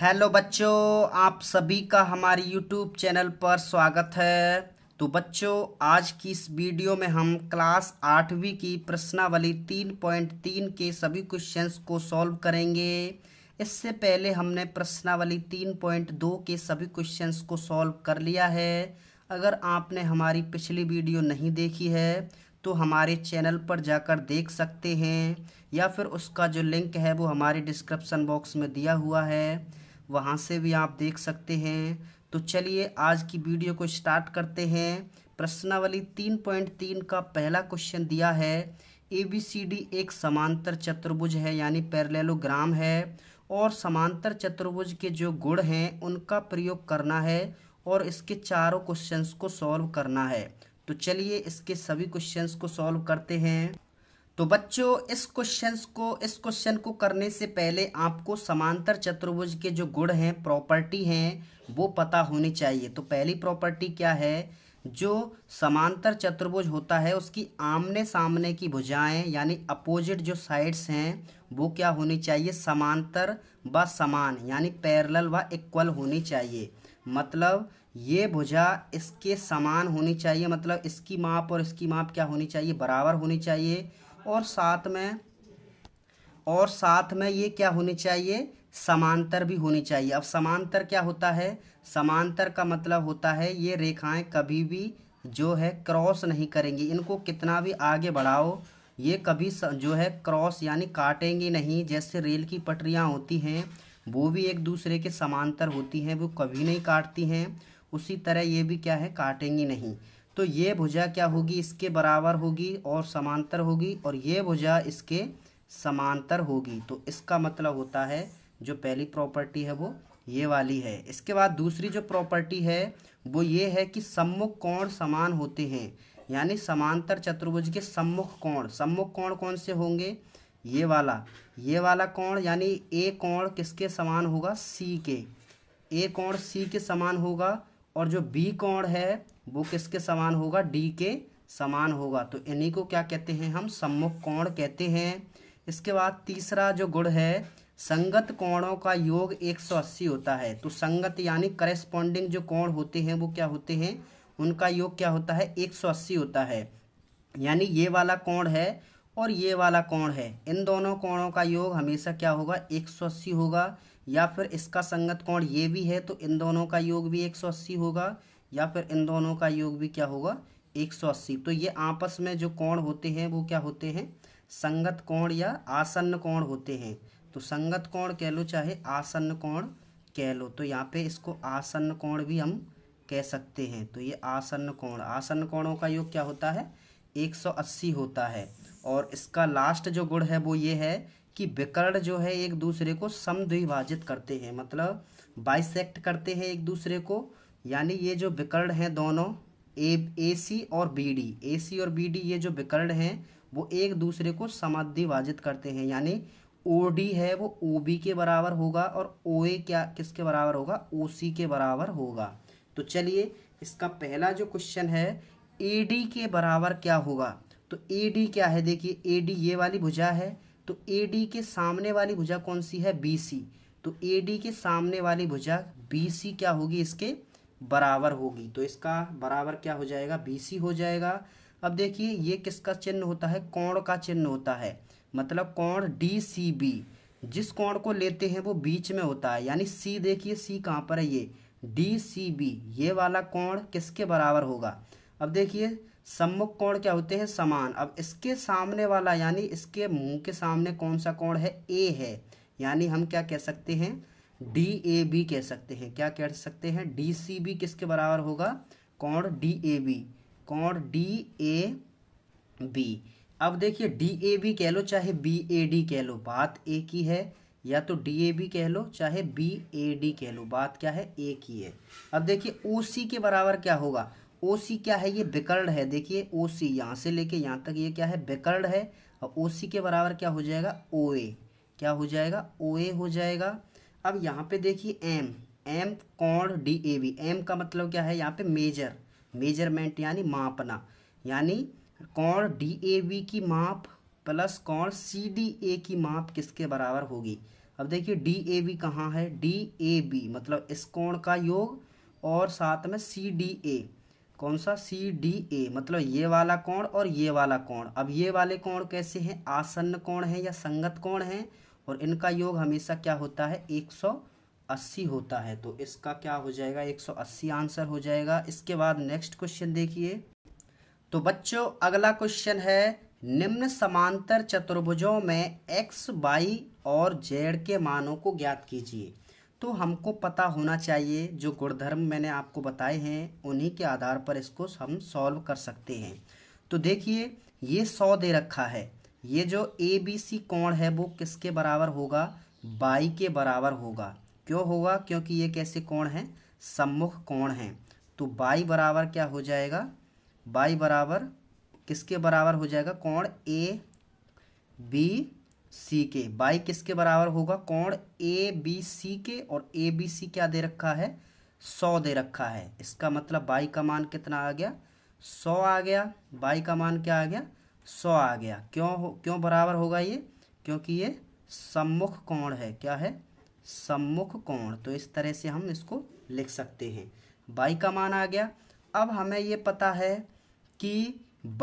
hello बच्चों आप सभी का हमारे यूट्यूब चैनल पर स्वागत है तो बच्चों आज की इस वीडियो में हम क्लास आठवीं की प्रश्नावली तीन पॉइंट तीन के सभी क्वेश्चंस को सॉल्व करेंगे इससे पहले हमने प्रश्नावली तीन पॉइंट दो के सभी क्वेश्चंस को सॉल्व कर लिया है अगर आपने हमारी पिछली वीडियो नहीं देखी है तो हमारे चैनल पर जाकर देख सकते हैं या फिर उसका जो लिंक है वो हमारे डिस्क्रिप्सन बॉक्स में दिया हुआ है वहाँ से भी आप देख सकते हैं तो चलिए आज की वीडियो को स्टार्ट करते हैं प्रश्नावली तीन पॉइंट तीन का पहला क्वेश्चन दिया है ए बी सी डी एक समांतर चतुर्भुज है यानी पैरलेलोग्राम है और समांतर चतुर्भुज के जो गुण हैं उनका प्रयोग करना है और इसके चारों क्वेश्चंस को सॉल्व करना है तो चलिए इसके सभी क्वेश्चंस को सॉल्व करते हैं तो बच्चों इस क्वेश्चन को इस क्वेश्चन को करने से पहले आपको समांतर चतुर्भुज के जो गुण हैं प्रॉपर्टी हैं वो पता होनी चाहिए तो पहली प्रॉपर्टी क्या है जो समांतर चतुर्भुज होता है उसकी आमने सामने की भुजाएं यानी अपोजिट जो साइड्स हैं वो क्या होनी चाहिए समांतर व समान यानी पैरेलल व इक्वल होनी चाहिए मतलब ये भुजा इसके समान होनी चाहिए मतलब इसकी माप और इसकी माप क्या होनी चाहिए बराबर होनी चाहिए और साथ में और साथ में ये क्या होनी चाहिए समांतर भी होनी चाहिए अब समांतर क्या होता है समांतर का मतलब होता है ये रेखाएं कभी भी जो है क्रॉस नहीं करेंगी इनको कितना भी आगे बढ़ाओ ये कभी जो है क्रॉस यानी काटेंगी नहीं जैसे रेल की पटरियाँ होती हैं वो भी एक दूसरे के समांतर होती हैं वो कभी नहीं काटती हैं उसी तरह ये भी क्या है काटेंगी नहीं तो ये भुजा क्या होगी इसके बराबर होगी और समांतर होगी और ये भुजा इसके समांतर होगी तो इसका मतलब होता है जो पहली प्रॉपर्टी है वो ये वाली है इसके बाद दूसरी जो प्रॉपर्टी है वो ये है कि सम्मुख कोण समान होते हैं यानी समांतर चतुर्भुज के सम्मुख कोण सम्मुख कोण कौन से होंगे ये वाला ये वाला कोण यानी ए कोण किसके समान होगा सी के ए कोण सी के समान होगा और जो बी कोण है वो किसके समान होगा डी के समान होगा तो इन्हीं को क्या कहते हैं हम सम्मुख कोण कहते हैं इसके बाद तीसरा जो गुण है संगत कोणों का योग 180 होता है तो संगत यानी करेस्पॉन्डिंग जो कोण होते हैं वो क्या होते हैं उनका योग क्या होता है 180 होता है यानी ये वाला कोण है और ये वाला कोण है इन दोनों कोणों का योग हमेशा क्या होगा 180 होगा या फिर इसका संगत कोण ये भी है तो इन दोनों का योग भी 180 होगा या फिर इन दोनों का योग भी क्या होगा 180 तो ये आपस में जो कोण होते हैं वो क्या होते हैं संगत कोण या आसन्न कोण होते हैं तो संगत कोण कह लो चाहे आसन्न कोण कह लो तो यहाँ पे इसको आसन्न कोण भी हम कह सकते हैं तो ये आसन्न कोण आसन्न कोणों का योग क्या होता है 180 होता है और इसका लास्ट जो गुण है वो ये है कि विकर्ण जो है एक दूसरे को समद्विभाजित करते हैं मतलब बाइसेक्ट करते हैं एक दूसरे को यानी ये जो विकर्ण हैं दोनों ए ए सी और बी डी ए सी और बी डी ये जो विकर्ण हैं वो एक दूसरे को समाधिवाजित करते हैं यानी ओ डी है वो ओ बी के बराबर होगा और ओ ए क्या किसके बराबर होगा ओ सी के बराबर होगा तो चलिए इसका पहला जो क्वेश्चन है ए डी के बराबर क्या होगा तो ए डी क्या है देखिए ए डी ये वाली भुजा है तो ए डी के सामने वाली भुजा कौन सी है बी सी तो ए डी के सामने वाली भुजा बी सी क्या होगी इसके बराबर होगी तो इसका बराबर क्या हो जाएगा बी सी हो जाएगा अब देखिए ये किसका चिन्ह होता है कोण का चिन्ह होता है मतलब कोण डी सी बी जिस कोण को लेते हैं वो बीच में होता है यानी सी देखिए सी कहाँ पर है ये डी सी बी ये वाला कोण किसके बराबर होगा अब देखिए सम्मुख कोण क्या होते हैं समान अब इसके सामने वाला यानी इसके मुंह के सामने कौन सा कोण है ए है यानी हम क्या कह सकते हैं डी ए बी कह सकते हैं क्या कह सकते हैं डी सी बी किसके बराबर होगा कौन डी ए बी कौन डी ए बी अब देखिए डी ए बी कह लो चाहे बी ए डी कह लो बात एक ही है या तो डी ए बी कह लो चाहे बी ए डी कह लो बात क्या है एक ही है अब देखिए ओ सी के बराबर क्या होगा ओ सी क्या है ये विकर्ण है देखिए ओ सी यहाँ से लेके यहाँ तक ये क्या है विकर्ण है और ओ सी के बराबर क्या हो जाएगा ओ ए क्या हो जाएगा ओ ए हो जाएगा अब यहाँ पे देखिए एम एम कौन डी ए बी एम का मतलब क्या है यहाँ पे मेजर मेजरमेंट यानी मापना यानी कौन डी ए बी की माप प्लस कौन सी डी ए की माप किसके बराबर होगी अब देखिए डी ए बी कहाँ है डी ए बी मतलब इस कोण का योग और साथ में सी डी ए कौन सा सी डी ए मतलब ये वाला कोण और ये वाला कोण अब ये वाले कोण कैसे हैं आसन्न कोण है या संगत कोण है और इनका योग हमेशा क्या होता है 180 होता है तो इसका क्या हो जाएगा 180 आंसर हो जाएगा इसके बाद नेक्स्ट क्वेश्चन देखिए तो बच्चों अगला क्वेश्चन है निम्न समांतर चतुर्भुजों में एक्स वाई और जेड के मानों को ज्ञात कीजिए तो हमको पता होना चाहिए जो गुणधर्म मैंने आपको बताए हैं उन्हीं के आधार पर इसको हम सॉल्व कर सकते हैं तो देखिए ये सौ दे रखा है ये जो ए बी सी कोण है वो किसके बराबर होगा बाई के बराबर होगा क्यों होगा क्योंकि ये कैसे कोण है सम्मुख कोण है तो बाई बराबर क्या हो जाएगा बाई बराबर किसके बराबर हो जाएगा कोण ए बी सी के बाई किसके बराबर होगा कोण ए बी सी के और ए बी सी क्या दे रखा है सौ दे रखा है इसका मतलब बाई का मान कितना आ गया सौ आ गया बाई का मान क्या आ गया सौ आ गया क्यों हो क्यों बराबर होगा ये क्योंकि ये सम्मुख कोण है क्या है सम्मुख कोण तो इस तरह से हम इसको लिख सकते हैं बाई का मान आ गया अब हमें ये पता है कि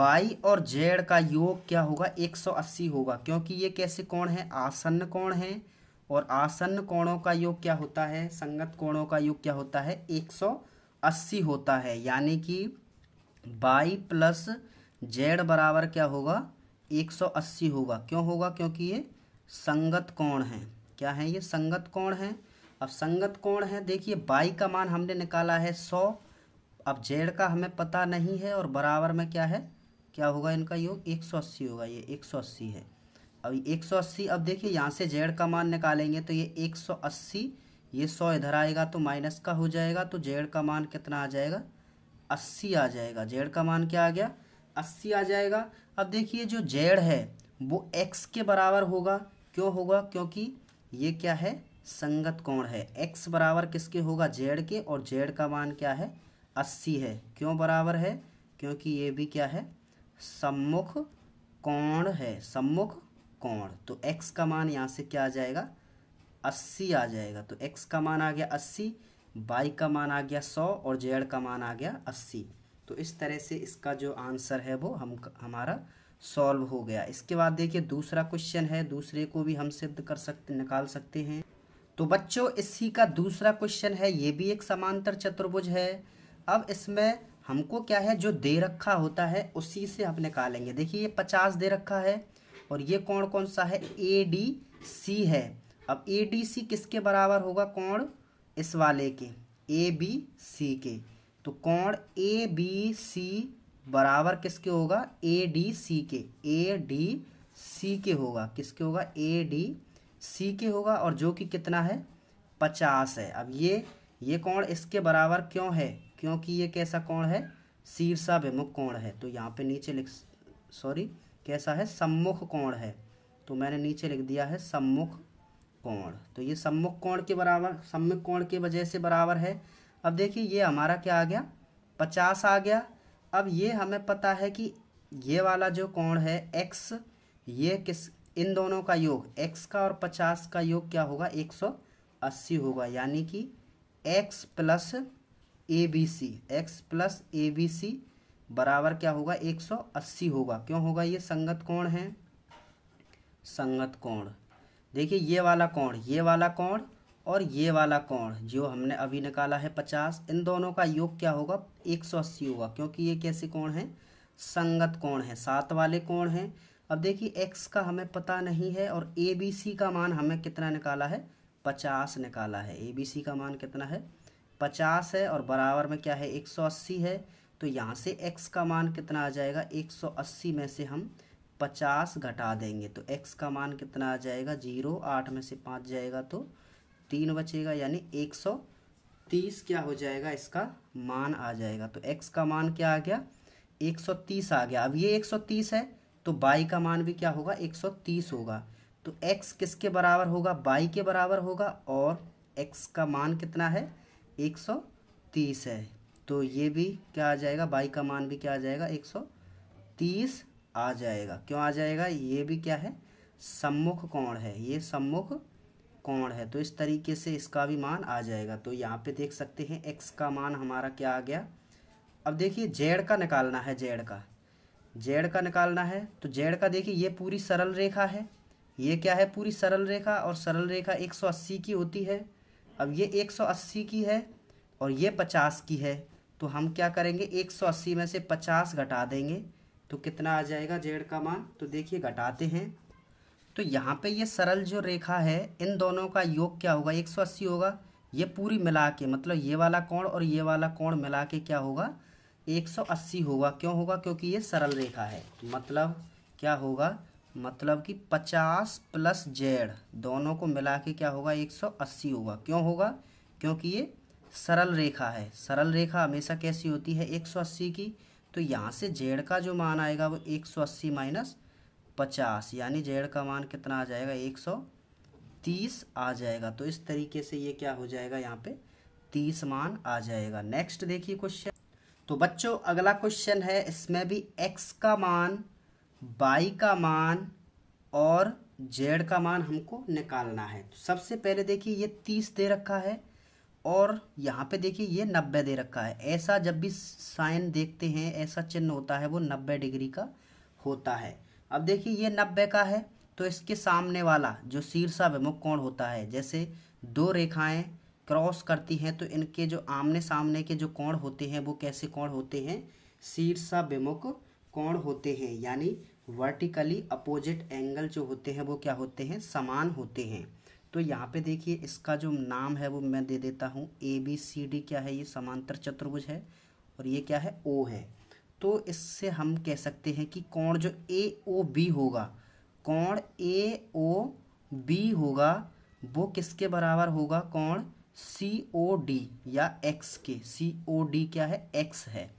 बाई और जेड का योग क्या होगा 180 होगा क्योंकि ये कैसे कोण है आसन्न कोण है और आसन्न कोणों का योग क्या होता है संगत कोणों का योग क्या होता है 180 होता है यानी कि बाई प्लस जेड बराबर क्या होगा 180 होगा क्यों होगा क्योंकि ये संगत कोण है क्या है ये संगत कोण है अब संगत कोण है देखिए बाई का मान हमने निकाला है सौ अब जेड का हमें पता नहीं है और बराबर में क्या है क्या होगा इनका योग एक सौ अस्सी होगा ये एक सौ अस्सी है अब एक सौ अस्सी अब देखिए यहाँ से जेड का मान निकालेंगे तो ये एक सौ अस्सी ये सौ इधर आएगा तो माइनस का हो जाएगा तो जेड का मान कितना आ जाएगा अस्सी आ जाएगा जेड का मान क्या आ गया अस्सी आ जाएगा अब देखिए जो जेड है वो एक्स के बराबर होगा क्यों होगा क्योंकि ये क्या है संगत कोण है एक्स बराबर किसके होगा जेड के और जेड का मान क्या है अस्सी है क्यों बराबर है क्योंकि ये भी क्या है सम्मुख कोण है सम्मुख कोण तो एक्स का मान यहाँ से क्या आ जाएगा अस्सी आ जाएगा तो एक्स का मान आ गया अस्सी बाई का मान आ गया सौ और जेड का मान आ गया अस्सी तो इस तरह से इसका जो आंसर है वो हम हमारा सॉल्व हो गया इसके बाद देखिए दूसरा क्वेश्चन है दूसरे को भी हम सिद्ध कर सकते निकाल सकते हैं तो बच्चों इसी का दूसरा क्वेश्चन है ये भी एक समांतर चतुर्भुज है अब इसमें हमको क्या है जो दे रखा होता है उसी से हम निकालेंगे देखिए ये पचास दे रखा है और ये कौन कौन सा है ए डी सी है अब ए डी सी किसके बराबर होगा कौन इस वाले के ए बी सी के तो कोण ए बी सी बराबर किसके होगा ए डी सी के ए डी सी के होगा किसके होगा ए डी सी के होगा और जो कि कितना है पचास है अब ये ये कोण इसके बराबर क्यों है क्योंकि ये कैसा कोण है शीर्षाभिमुख कोण है तो यहाँ पे नीचे लिख सॉरी कैसा है सम्मुख कोण है तो मैंने नीचे लिख दिया है सम्मुख कोण तो ये सम्मुख कोण के बराबर सम्मुख कोण के वजह से बराबर है अब देखिए ये हमारा क्या आ गया पचास आ गया अब ये हमें पता है कि ये वाला जो कोण है एक्स ये किस इन दोनों का योग एक्स का और पचास का योग क्या होगा एक सौ अस्सी होगा यानी कि X plus A B C X plus A B C बराबर क्या होगा एक सौ अस्सी होगा क्यों होगा ये संगत कोण है संगत कोण देखिए ये वाला कोण ये वाला कोण और ये वाला कोण जो हमने अभी निकाला है पचास इन दोनों का योग क्या होगा एक सौ अस्सी होगा क्योंकि ये कैसे कोण है संगत कोण है सात वाले कोण हैं अब देखिए एक्स का हमें पता नहीं है और ए बी सी का मान हमें कितना निकाला है पचास निकाला है ए बी सी का मान कितना है पचास है और बराबर में क्या है एक सौ अस्सी है तो यहाँ से एक्स का मान कितना आ जाएगा एक सौ अस्सी में से हम पचास घटा देंगे तो एक्स का मान कितना आ जाएगा जीरो आठ में से पाँच जाएगा तो तीन बचेगा यानी एक सौ तीस क्या हो जाएगा इसका मान आ जाएगा तो एक्स का मान क्या आ गया एक सौ तीस आ गया अब ये एक सौ तीस है तो बाई का मान भी क्या होगा एक सौ तीस होगा तो एक्स किसके बराबर होगा बाई के बराबर होगा और एक्स का मान कितना है एक सौ तीस है तो ये भी क्या आ जाएगा बाई का मान भी क्या आ जाएगा एक सौ तीस आ जाएगा क्यों आ जाएगा ये भी क्या है सम्मुख कोण है ये सम्मुख कोण है तो इस तरीके से इसका भी मान आ जाएगा तो यहाँ पे देख सकते हैं एक्स का मान हमारा क्या आ गया अब देखिए जेड का निकालना है जेड का जेड का निकालना है तो जेड का देखिए ये पूरी सरल रेखा है ये क्या है पूरी सरल रेखा और सरल रेखा 180 की होती है अब ये 180 की है और ये 50 की है तो हम क्या करेंगे 180 में से 50 घटा देंगे तो कितना आ जाएगा जेड का मान तो देखिए घटाते हैं तो यहाँ पे ये सरल जो रेखा है इन दोनों का योग क्या होगा 180 होगा ये पूरी मिला के मतलब ये वाला कोण और ये वाला कोण मिला के क्या होगा 180 होगा क्यों होगा क्योंकि ये सरल रेखा है मतलब क्या होगा मतलब कि 50 प्लस जेड दोनों को मिला के क्या होगा 180 होगा क्यों होगा क्योंकि ये सरल रेखा है सरल रेखा हमेशा कैसी होती है 180 की तो यहाँ से जेड का जो मान आएगा वो 180 माइनस पचास यानी जेड का मान कितना आ जाएगा एक सौ तीस आ जाएगा तो इस तरीके से ये क्या हो जाएगा यहाँ पे तीस मान आ जाएगा नेक्स्ट देखिए क्वेश्चन तो बच्चों अगला क्वेश्चन है इसमें भी एक्स का मान बाई का मान और जेड का मान हमको निकालना है तो सबसे पहले देखिए ये तीस दे रखा है और यहाँ पे देखिए ये नब्बे दे रखा है ऐसा जब भी साइन देखते हैं ऐसा चिन्ह होता है वो नब्बे डिग्री का होता है अब देखिए ये नब्बे का है तो इसके सामने वाला जो शीर्षा विमुख कोण होता है जैसे दो रेखाएं क्रॉस करती हैं तो इनके जो आमने सामने के जो कोण होते हैं वो कैसे कोण होते हैं शीर्षा विमुख कोण होते हैं यानी वर्टिकली अपोजिट एंगल जो होते हैं वो क्या होते हैं समान होते हैं तो यहाँ पे देखिए इसका जो नाम है वो मैं दे देता हूँ ए बी सी डी क्या है ये समांतर चतुर्भुज है और ये क्या है ओ है तो इससे हम कह सकते हैं कि कोण जो ए ओ बी होगा कोण ए ओ बी होगा वो किसके बराबर होगा कोण सी ओ डी या एक्स के सी ओ डी क्या है एक्स है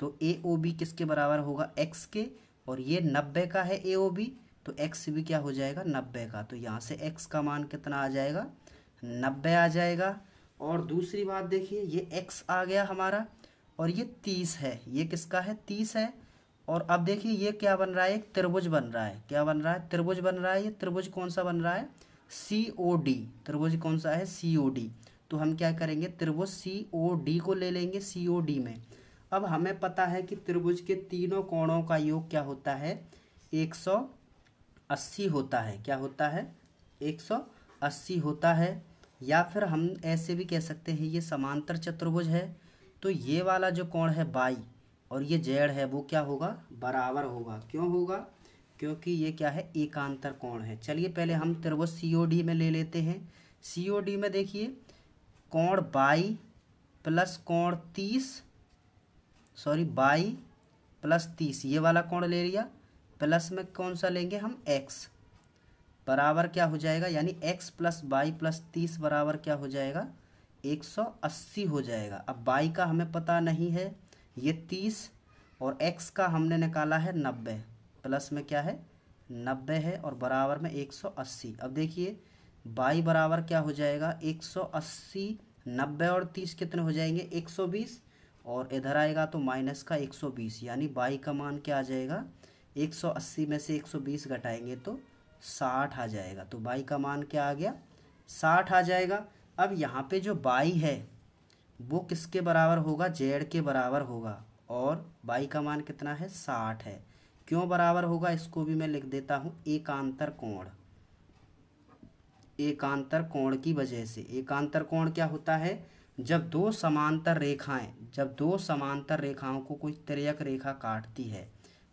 तो ए ओ बी किसके बराबर होगा एक्स के और ये नब्बे का है ए ओ बी तो एक्स भी क्या हो जाएगा नब्बे का तो यहाँ से एक्स का मान कितना आ जाएगा नब्बे आ जाएगा और दूसरी बात देखिए ये एक्स आ गया हमारा और ये तीस है ये किसका है तीस है और अब देखिए ये क्या बन रहा है एक त्रिभुज बन रहा है क्या बन रहा है त्रिभुज बन रहा है ये त्रिभुज कौन सा बन रहा है सी ओ डी त्रिभुज कौन सा है सी ओ डी तो हम क्या करेंगे त्रिभुज सी ओ डी को ले लेंगे सी ओ डी में अब हमें पता है कि त्रिभुज के तीनों कोणों का योग क्या होता है एक सौ अस्सी होता है क्या होता है एक सौ अस्सी होता है या फिर हम ऐसे भी कह सकते हैं ये समांतर चतुर्भुज है तो ये वाला जो कोण है बाई और ये जेड है वो क्या होगा बराबर होगा क्यों होगा क्योंकि ये क्या है एकांतर कोण है चलिए पहले हम त्रिभुज सी में ले लेते हैं सी में देखिए कोण बाई प्लस कोण तीस सॉरी बाई प्लस तीस ये वाला कोण ले लिया प्लस में कौन सा लेंगे हम एक्स बराबर क्या हो जाएगा यानी एक्स प्लस बाई प्लस तीस बराबर क्या हो जाएगा 180 हो जाएगा अब बाई का हमें पता नहीं है ये 30 और एक्स का हमने निकाला है 90 प्लस में क्या है 90 है और बराबर में 180 अब देखिए बाई बराबर क्या हो जाएगा 180 90 और 30 कितने हो जाएंगे 120 और इधर आएगा तो माइनस का 120 यानी बाई का मान क्या आ जाएगा 180 में से 120 घटाएंगे तो 60 आ जाएगा तो बाई का मान क्या आ गया 60 आ जाएगा अब यहाँ पे जो बाई है वो किसके बराबर होगा जेड के बराबर होगा और बाई का मान कितना है साठ है क्यों बराबर होगा इसको भी मैं लिख देता हूँ एकांतर कोण एकांतर कोण की वजह से एकांतर कोण क्या होता है जब दो समांतर रेखाएं जब दो समांतर रेखाओं को कोई त्रियक रेखा काटती है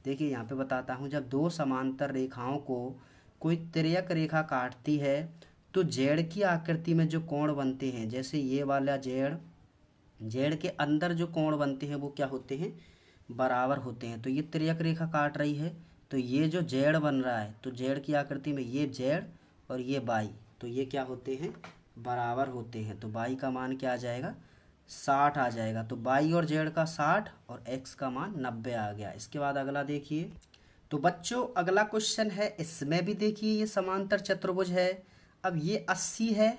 देखिए यहाँ पे बताता हूँ जब दो समांतर रेखाओं को कोई त्रियक रेखा काटती है तो जेड़ की आकृति में जो कोण बनते हैं जैसे ये वाला जेड़ जेड़ के अंदर जो कोण बनते हैं वो क्या होते हैं बराबर होते हैं तो ये त्रियक रेखा काट रही है तो ये जो जेड़ बन रहा है तो जेड़ की आकृति में ये जेड़ और ये बाई तो ये क्या होते हैं बराबर होते हैं तो बाई का मान क्या आ जाएगा साठ आ जाएगा तो बाई और जेड का साठ और एक्स का मान नब्बे आ गया इसके बाद अगला देखिए तो बच्चों अगला क्वेश्चन है इसमें भी देखिए ये समांतर चतुर्भुज है अब ये अस्सी है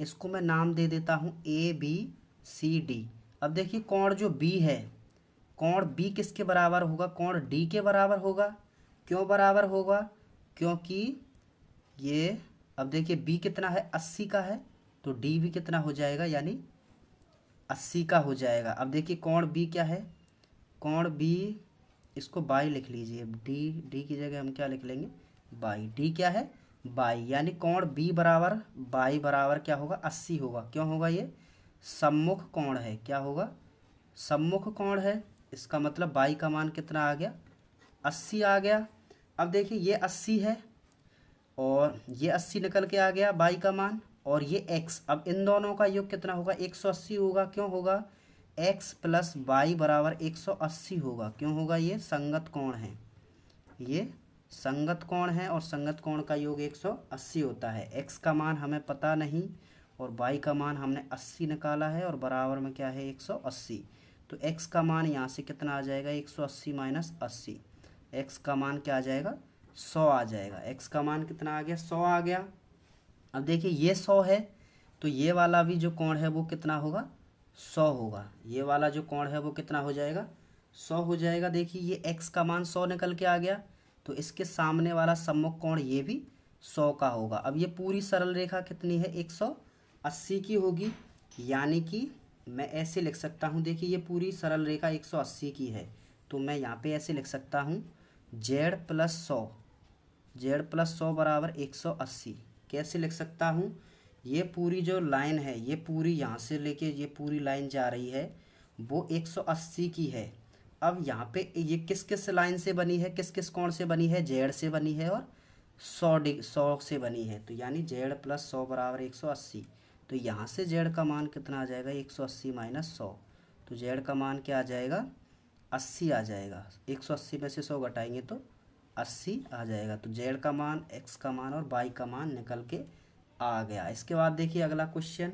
इसको मैं नाम दे देता हूँ ए बी सी डी अब देखिए कोण जो बी है कोण बी किसके बराबर होगा कोण डी के बराबर होगा क्यों बराबर होगा क्योंकि ये अब देखिए बी कितना है अस्सी का है तो डी भी कितना हो जाएगा यानी अस्सी का हो जाएगा अब देखिए कोण बी क्या है कोण बी इसको बाई लिख लीजिए डी डी की जगह हम क्या लिख लेंगे बाई डी क्या है बाई यानी कोण बी बराबर बाई बराबर क्या होगा अस्सी होगा क्यों होगा ये सम्मुख कोण है क्या होगा सम्मुख कोण है इसका मतलब बाई का मान कितना आ गया अस्सी आ गया अब देखिए ये अस्सी है और ये अस्सी निकल के आ गया बाई का मान और ये एक्स अब इन दोनों का योग कितना होगा एक सौ अस्सी होगा क्यों होगा एक्स प्लस बाई बराबर एक सौ अस्सी होगा क्यों होगा ये संगत कोण है ये संगत कोण है और संगत कोण का योग 180 होता है एक्स का मान हमें पता नहीं और y का मान हमने 80 निकाला है और बराबर में क्या है 180 तो एक्स का मान यहाँ से कितना आ जाएगा 180 माइनस अस्सी एक्स का मान क्या आ जाएगा 100 आ जाएगा एक्स का मान कितना आ गया 100 आ गया अब देखिए ये 100 है तो ये वाला भी जो कोण है वो कितना होगा 100 होगा ये वाला जो कोण है वो कितना हो जाएगा 100 हो जाएगा देखिए ये एक्स का मान 100 निकल के आ गया तो इसके सामने वाला सम्मुख कोण ये भी सौ का होगा अब ये पूरी सरल रेखा कितनी है एक सौ अस्सी की होगी यानी कि मैं ऐसे लिख सकता हूँ देखिए ये पूरी सरल रेखा एक सौ अस्सी की है तो मैं यहाँ पे ऐसे लिख सकता हूँ जेड प्लस सौ जेड प्लस सौ बराबर एक सौ अस्सी कैसे लिख सकता हूँ ये पूरी जो लाइन है ये पूरी यहाँ से लेके ये पूरी लाइन जा रही है वो एक सौ अस्सी की है अब यहाँ पे ये किस किस लाइन से बनी है किस किस कोण से बनी है जेड से बनी है और सौ डिग सौ से बनी है तो यानी जेड प्लस सौ बराबर एक सौ अस्सी तो यहाँ से जेड का मान कितना आ जाएगा एक सौ अस्सी माइनस सौ तो जेड का मान क्या आ जाएगा अस्सी आ जाएगा एक सौ अस्सी में से सौ घटाएंगे तो अस्सी आ जाएगा तो जेड का मान एक्स का मान और वाई का मान निकल के आ गया इसके बाद देखिए अगला क्वेश्चन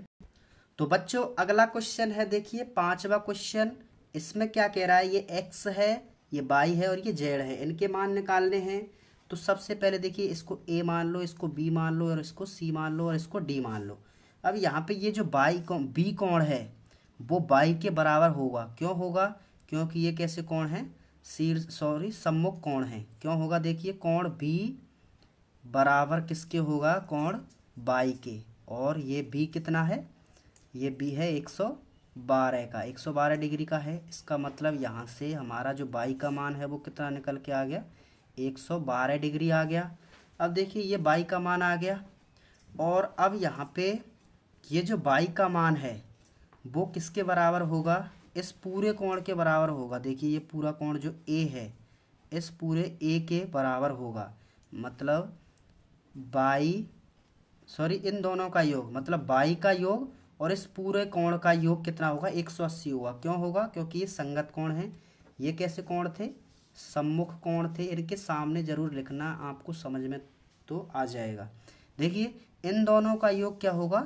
तो बच्चों अगला क्वेश्चन है देखिए पांचवा क्वेश्चन इसमें क्या कह रहा है ये एक्स है ये बाई है और ये जेड है इनके मान निकालने हैं तो सबसे पहले देखिए इसको ए मान लो इसको बी मान लो और इसको सी मान लो और इसको डी मान लो अब यहाँ पे ये जो बाई कौन बी कौन है वो बाई के बराबर होगा क्यों होगा क्योंकि ये कैसे कौन है सीर सॉरी सम्मुख कौन है क्यों होगा देखिए कौन बी बराबर किसके होगा कौन बाई के और ये बी कितना है ये बी है एक सौ बारह का एक सौ बारह डिग्री का है इसका मतलब यहाँ से हमारा जो बाई का मान है वो कितना निकल के आ गया एक सौ बारह डिग्री आ गया अब देखिए ये बाई का मान आ गया और अब यहाँ पे ये जो बाई का मान है वो किसके बराबर होगा इस पूरे कोण के बराबर होगा देखिए ये पूरा कोण जो ए है इस पूरे ए के बराबर होगा मतलब बाई सॉरी इन दोनों का योग मतलब बाई का योग और इस पूरे कोण का योग कितना होगा एक सौ अस्सी होगा क्यों होगा क्योंकि ये संगत कोण है ये कैसे कोण थे सम्मुख कोण थे इनके सामने जरूर लिखना आपको समझ में तो आ जाएगा देखिए इन दोनों का योग क्या होगा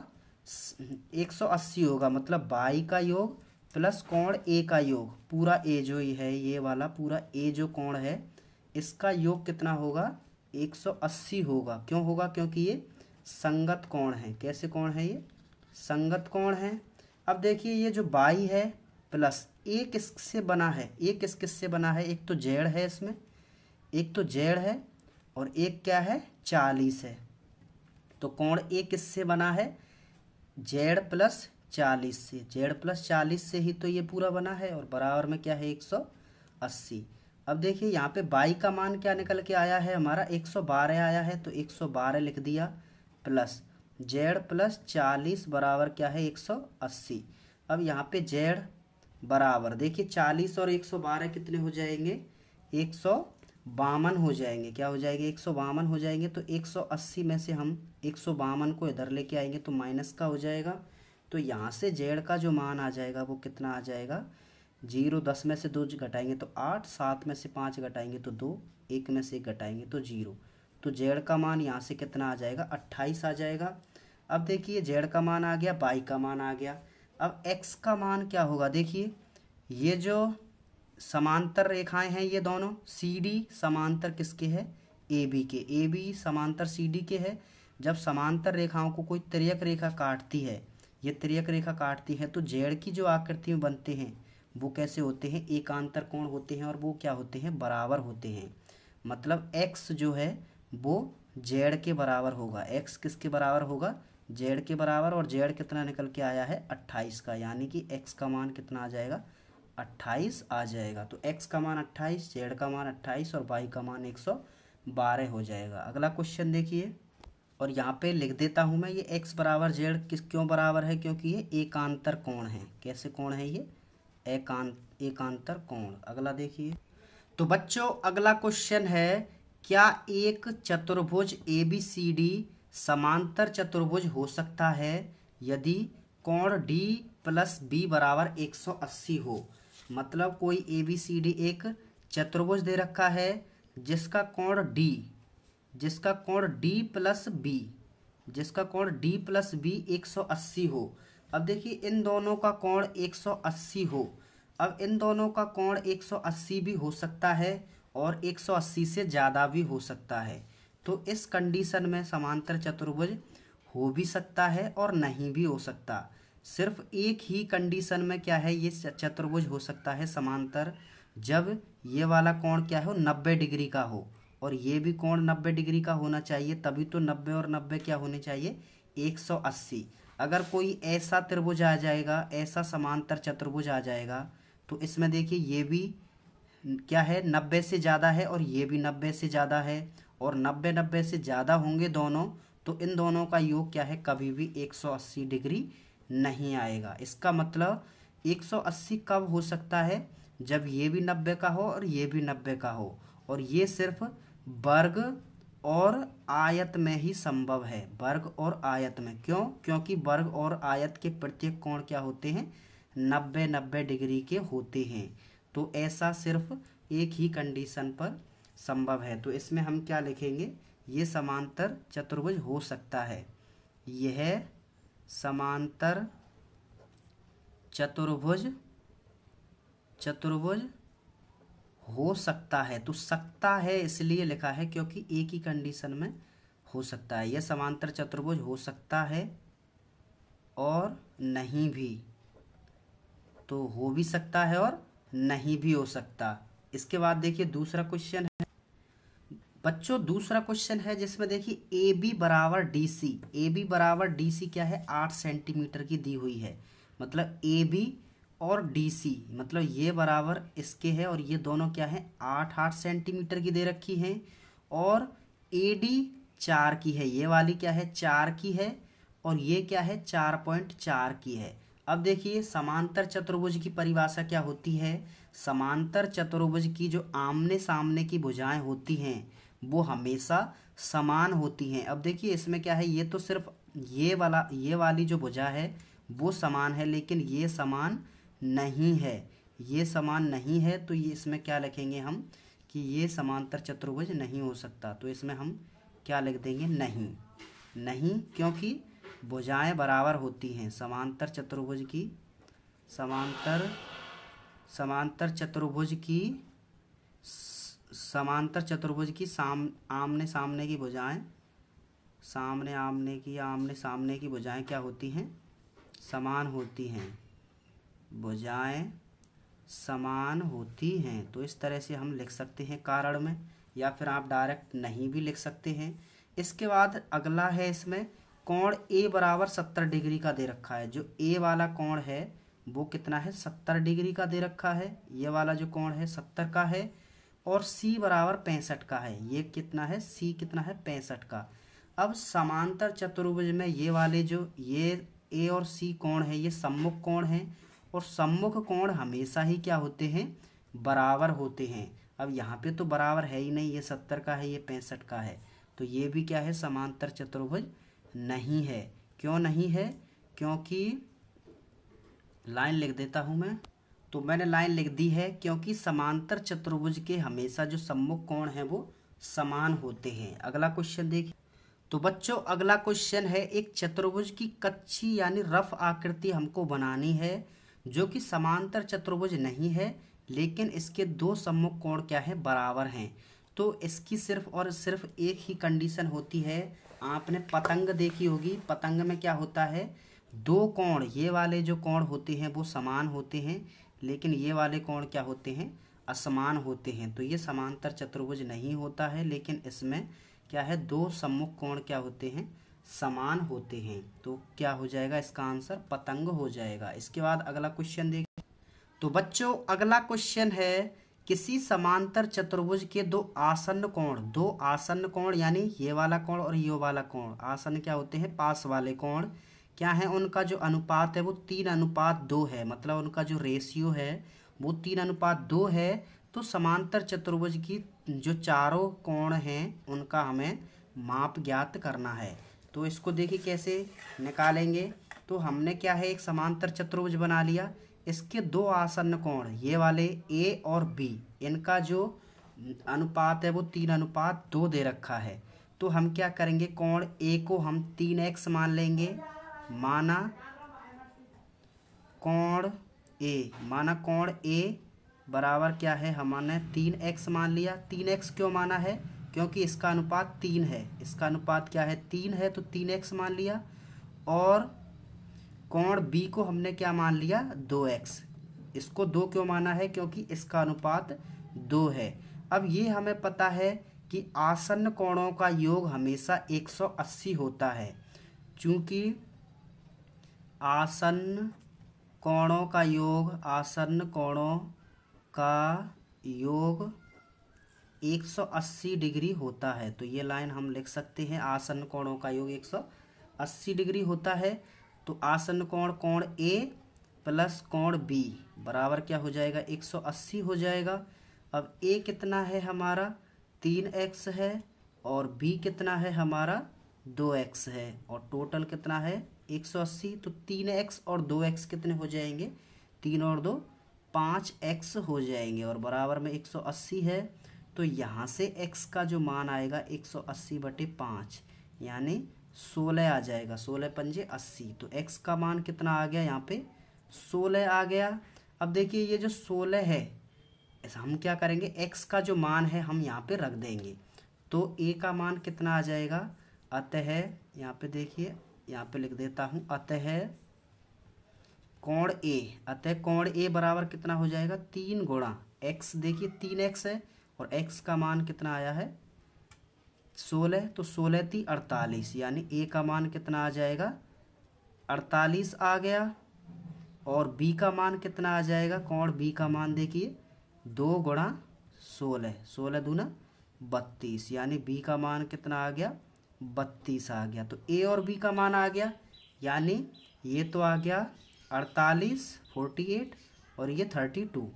180 होगा मतलब बाई का योग प्लस कोण ए का योग पूरा ए जो है ये वाला पूरा ए जो कोण है इसका योग कितना होगा 180 होगा क्यों होगा क्योंकि ये संगत कोण है कैसे कोण है ये संगत कोण है अब देखिए ये जो बाई है प्लस ए किस से बना है ए किस किससे बना है एक तो जेड़ है इसमें एक तो जेड़ है और एक क्या है चालीस है तो कोण ए किस से बना है जेड़ प्लस चालीस से जेड़ प्लस चालीस से ही तो ये पूरा बना है और बराबर में क्या है एक सौ अस्सी अब देखिए यहाँ पे बाई का मान क्या निकल के आया है हमारा एक सौ बारह आया है तो एक सौ बारह लिख दिया प्लस जेड प्लस चालीस बराबर क्या है एक सौ अस्सी अब यहाँ पे जेड बराबर देखिए चालीस और एक सौ बारह कितने हो जाएंगे एक सौ बावन हो जाएंगे क्या हो जाएंगे एक सौ बावन हो जाएंगे तो एक सौ अस्सी में से हम एक सौ बावन को इधर लेके आएंगे तो माइनस का हो जाएगा तो यहाँ से जेड का जो मान आ जाएगा वो कितना आ जाएगा जीरो दस में से दो घटाएंगे तो आठ सात में से पाँच घटाएंगे तो दो एक में से एक घटाएंगे तो जीरो तो जेड का मान यहाँ से कितना आ जाएगा अट्ठाईस आ जाएगा अब देखिए जेड का मान आ गया बाई का मान आ गया अब एक्स का मान क्या होगा देखिए ये जो समांतर रेखाएं हैं ये दोनों सी डी समांतर किसके है ए बी के ए बी समांतर सी डी के है जब समांतर रेखाओं को कोई त्रियक रेखा काटती है ये त्रियक रेखा काटती है तो जेड की जो आकृति में बनते हैं वो कैसे होते हैं एकांतर कोण होते हैं और वो क्या होते हैं बराबर होते हैं मतलब एक्स जो है वो जेड के बराबर होगा एक्स किसके बराबर होगा जेड के बराबर और जेड कितना निकल के आया है अट्ठाईस का यानी कि एक्स का मान कितना आ जाएगा अट्ठाईस आ जाएगा तो एक्स का मान अट्ठाईस जेड का मान अट्ठाईस और वाई का मान एक सौ बारह हो जाएगा अगला क्वेश्चन देखिए और यहाँ पे लिख देता हूँ मैं ये एक्स बराबर जेड किस क्यों बराबर है क्योंकि ये एकांतर कोण है कैसे कोण है ये एकांत एकांतर कोण अगला देखिए तो बच्चों अगला क्वेश्चन है क्या एक चतुर्भुज ए बी सी डी समांतर चतुर्भुज हो सकता है यदि कोण डी प्लस बी बराबर एक सौ अस्सी हो मतलब कोई ए बी सी डी एक चतुर्भुज दे रखा है जिसका कोण डी जिसका कोण डी प्लस बी जिसका कोण डी प्लस बी एक सौ अस्सी हो अब देखिए इन दोनों का कोण एक सौ अस्सी हो अब इन दोनों का कोण एक सौ अस्सी भी हो सकता है और एक सौ अस्सी से ज़्यादा भी हो सकता है तो इस कंडीशन में समांतर चतुर्भुज हो भी सकता है और नहीं भी हो सकता सिर्फ एक ही कंडीशन में क्या है ये चतुर्भुज हो सकता है समांतर जब ये वाला कोण क्या हो नब्बे डिग्री का हो और ये भी कोण नब्बे डिग्री का होना चाहिए तभी तो नब्बे और नब्बे क्या होने चाहिए एक सौ अस्सी अगर कोई ऐसा त्रिभुज आ जाएगा ऐसा समांतर चतुर्भुज आ जाएगा तो इसमें देखिए ये भी क्या है नब्बे से ज़्यादा है और ये भी नब्बे से ज़्यादा है और नब्बे नब्बे से ज़्यादा होंगे दोनों तो इन दोनों का योग क्या है कभी भी 180 डिग्री नहीं आएगा इसका मतलब 180 कब हो सकता है जब ये भी नब्बे का हो और ये भी नब्बे का हो और ये सिर्फ वर्ग और आयत में ही संभव है वर्ग और आयत में क्यों क्योंकि वर्ग और आयत के प्रत्येक कोण क्या होते हैं नब्बे नब्बे डिग्री के होते हैं तो ऐसा सिर्फ एक ही कंडीशन पर संभव है तो इसमें हम क्या लिखेंगे ये समांतर चतुर्भुज हो सकता है यह समांतर चतुर्भुज चतुर्भुज हो सकता है तो सकता है इसलिए लिखा है क्योंकि एक ही कंडीशन में हो सकता है यह समांतर चतुर्भुज हो सकता है और नहीं भी तो हो भी सकता है और नहीं भी हो सकता इसके बाद देखिए दूसरा क्वेश्चन है बच्चों दूसरा क्वेश्चन है जिसमें देखिए ए बी बराबर डी सी ए बी बराबर डी सी क्या है आठ सेंटीमीटर की दी हुई है मतलब ए बी और डी सी मतलब ये बराबर इसके है और ये दोनों क्या है आठ आठ सेंटीमीटर की दे रखी है और ए डी चार की है ये वाली क्या है चार की है और ये क्या है चार पॉइंट चार की है अब देखिए समांतर चतुर्भुज की परिभाषा क्या होती है समांतर चतुर्भुज की जो आमने सामने की भुजाएं होती हैं वो हमेशा समान होती हैं अब देखिए इसमें क्या है ये तो सिर्फ ये वाला ये वाली जो भुजा है वो समान है लेकिन ये समान नहीं है ये समान नहीं है तो ये इसमें क्या लिखेंगे हम कि ये समांतर चतुर्भुज नहीं हो सकता तो इसमें हम क्या लिख देंगे नहीं नहीं क्योंकि भुजाएं बराबर होती हैं समांतर चतुर्भुज की समांतर समांतर चतुर्भुज की समांतर चतुर्भुज की साम आमने सामने की भुजाएं सामने आमने की आमने सामने की भुजाएं क्या होती हैं समान होती हैं भुजाएं समान होती हैं तो इस तरह से हम लिख सकते हैं कारण में या फिर आप डायरेक्ट नहीं भी लिख सकते हैं इसके बाद अगला है इसमें कोण ए बराबर सत्तर डिग्री का दे रखा है जो ए वाला कोण है वो कितना है सत्तर डिग्री का दे रखा है ये वाला जो कोण है सत्तर का है और सी बराबर पैंसठ का है ये कितना है सी कितना है पैंसठ का अब समांतर चतुर्भुज में ये वाले जो ये ए और सी कोण है ये सम्मुख कोण है और सम्मुख कोण हमेशा ही क्या होते हैं बराबर होते हैं अब यहाँ पे तो बराबर है ही नहीं ये सत्तर का है ये पैंसठ का है तो ये भी क्या है समांतर चतुर्भुज नहीं है क्यों नहीं है क्योंकि लाइन लिख देता हूँ मैं तो मैंने लाइन लिख दी है क्योंकि समांतर चतुर्भुज के हमेशा जो सम्मुख कोण है वो समान होते हैं अगला क्वेश्चन देखिए तो बच्चों अगला क्वेश्चन है एक चतुर्भुज की कच्ची यानी रफ आकृति हमको बनानी है जो कि समांतर चतुर्भुज नहीं है लेकिन इसके दो सम्मुख कोण क्या है बराबर हैं तो इसकी सिर्फ और सिर्फ एक ही कंडीशन होती है आपने पतंग देखी होगी पतंग में क्या होता है दो कोण ये वाले जो कोण होते हैं वो समान होते हैं लेकिन ये वाले कोण क्या होते हैं असमान होते हैं तो ये समांतर चतुर्भुज नहीं होता है लेकिन इसमें क्या है दो सम्मुख कोण क्या होते हैं समान होते हैं तो क्या हो जाएगा इसका आंसर पतंग हो जाएगा इसके बाद अगला क्वेश्चन देख तो बच्चों अगला क्वेश्चन है किसी समांतर चतुर्भुज के दो आसन्न कोण दो आसन्न कोण यानी ये वाला कोण और ये वाला कोण आसन क्या होते हैं पास वाले कोण क्या है उनका जो अनुपात है वो तीन अनुपात दो है मतलब उनका जो रेशियो है वो तीन अनुपात दो है तो समांतर चतुर्भुज की जो चारों कोण हैं उनका हमें माप ज्ञात करना है तो इसको देखिए कैसे निकालेंगे तो हमने क्या है एक समांतर चतुर्भुज बना लिया इसके दो आसन्न कोण ये वाले ए और बी इनका जो अनुपात है वो तीन अनुपात दो दे रखा है तो हम क्या करेंगे कोण ए को हम तीन एक्स मान लेंगे माना कोण ए माना कोण ए बराबर क्या है हमने तीन एक्स मान लिया तीन एक्स क्यों माना है क्योंकि इसका अनुपात तीन है इसका अनुपात क्या है तीन है तो तीन एक्स मान लिया और कोण बी को हमने क्या मान लिया दो एक्स इसको दो क्यों माना है क्योंकि इसका अनुपात दो है अब ये हमें पता है कि आसन्न कोणों का योग हमेशा 180 होता है चूँकि आसन कोणों का योग आसन कोणों का योग 180 डिग्री होता है तो ये लाइन हम लिख सकते हैं आसन कोणों का योग 180 डिग्री होता है तो आसन कोण कोण ए प्लस कोण बी बराबर क्या हो जाएगा 180 हो जाएगा अब ए कितना है हमारा तीन एक्स है और बी कितना है हमारा दो एक्स है और टोटल कितना है एक सौ अस्सी तो तीन एक्स और दो एक्स कितने हो जाएंगे तीन और दो पाँच एक्स हो जाएंगे और बराबर में एक सौ अस्सी है तो यहाँ से एक्स का जो मान आएगा एक सौ अस्सी बटे पाँच यानी सोलह आ जाएगा सोलह पंजे अस्सी तो एक्स का मान कितना आ गया यहाँ पे सोलह आ गया अब देखिए ये जो सोलह है हम क्या करेंगे एक्स का जो मान है हम यहाँ पे रख देंगे तो ए का मान कितना आ जाएगा अतः यहाँ पे देखिए यहाँ पे लिख देता हूँ अतः कोण ए अतः कोण ए बराबर कितना हो जाएगा तीन गुणा एक्स देखिए तीन एक्स है और एक्स का मान कितना आया है सोलह तो सोलह थी अड़तालीस यानी ए का मान कितना आ जाएगा अड़तालीस आ गया और बी का मान कितना आ जाएगा कोण बी का मान देखिए दो गुणा सोलह सोलह दूना बत्तीस यानी बी का मान कितना आ गया बत्तीस आ गया तो ए और बी का मान आ गया यानी ये तो आ गया अड़तालीस फोर्टी एट और ये थर्टी टू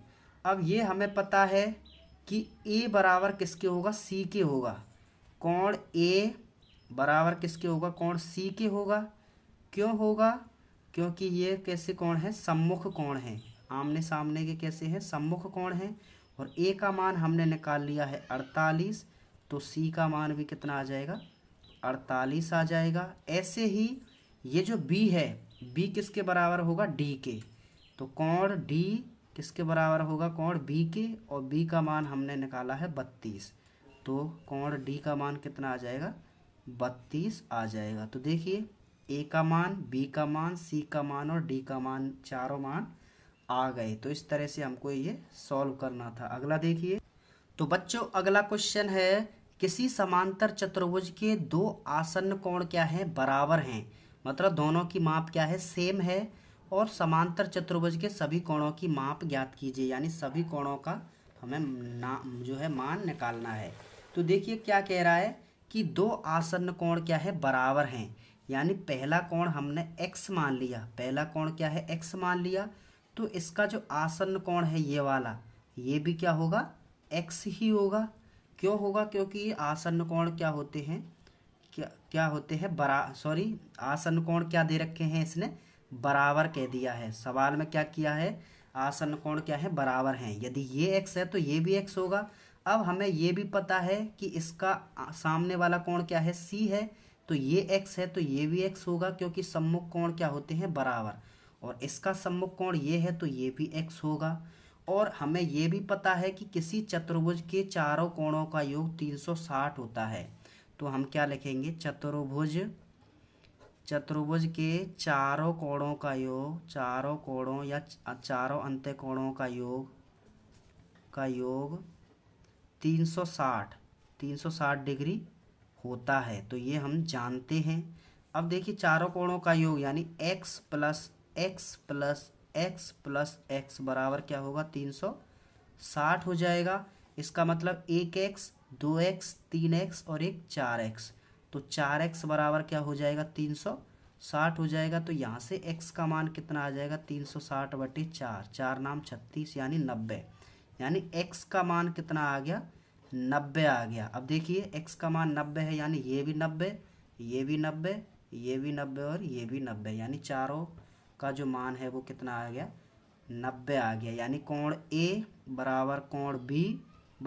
अब ये हमें पता है कि ए बराबर किसके होगा सी के होगा कौन ए बराबर किसके होगा कौन सी के होगा क्यों होगा क्योंकि ये कैसे कौन है सम्मुख कौन है आमने सामने के कैसे हैं सम्मुख कौन है और ए का मान हमने निकाल लिया है अड़तालीस तो सी का मान भी कितना आ जाएगा अड़तालीस आ जाएगा ऐसे ही ये जो बी है बी किसके बराबर होगा डी के तो कौन डी किसके बराबर होगा कौन बी के और बी का मान हमने निकाला है बत्तीस तो कोण डी का मान कितना आ जाएगा बत्तीस आ जाएगा तो देखिए ए का मान बी का मान सी का मान और डी का मान चारों मान आ गए तो इस तरह से हमको ये सॉल्व करना था अगला देखिए तो बच्चों अगला क्वेश्चन है किसी समांतर चतुर्भुज के दो आसन्न कोण क्या हैं बराबर हैं मतलब दोनों की माप क्या है सेम है और समांतर चतुर्भुज के सभी कोणों की माप ज्ञात कीजिए यानी सभी कोणों का हमें नाम जो है मान निकालना है तो देखिए क्या कह रहा है कि दो आसन्न कोण क्या है बराबर हैं यानी पहला कोण हमने x मान लिया पहला कोण क्या है x मान लिया तो इसका जो आसन्न कोण है ये वाला ये भी क्या होगा x ही होगा क्यों होगा क्योंकि आसन्न कोण क्या होते हैं क्या क्या होते हैं बरा सॉरी आसन्न कोण क्या दे रखे हैं इसने बराबर कह दिया है सवाल में क्या किया है आसन्न कोण क्या है बराबर हैं यदि ये एक्स है तो ये भी एक्स होगा अब हमें ये भी पता है कि इसका सामने वाला कोण क्या है सी है तो ये एक्स है तो ये भी एक्स होगा क्योंकि सम्मुख कोण क्या होते हैं बराबर और इसका सम्मुख कोण ये है तो ये भी एक्स होगा और हमें ये भी पता है कि किसी चतुर्भुज के चारों कोणों का योग 360 होता है तो हम क्या लिखेंगे चतुर्भुज चतुर्भुज के चारों कोणों का योग चारों कोणों या चारों अंत कोणों का योग का योग 360 360 डिग्री होता है तो ये हम जानते हैं अब देखिए चारों कोणों का योग यानी x plus X plus X plus X बराबर क्या होगा तीन सौ साठ हो जाएगा इसका मतलब एक एक्स दो एक्स तीन एक्स और एक चार एक्स तो चार एक्स बराबर क्या हो जाएगा तीन सौ साठ हो जाएगा तो यहाँ से एक्स का मान कितना आ जाएगा तीन सौ साठ बटे चार चार नाम छत्तीस यानी नब्बे यानी एक्स का मान कितना आ गया नब्बे आ गया अब देखिए एक्स का मान नब्बे है यानी ये भी नब्बे ये भी नब्बे ये भी नब्बे और ये भी नब्बे यानी चारों का जो मान है वो कितना आ गया नब्बे आ गया यानी कोण ए बराबर कोण बी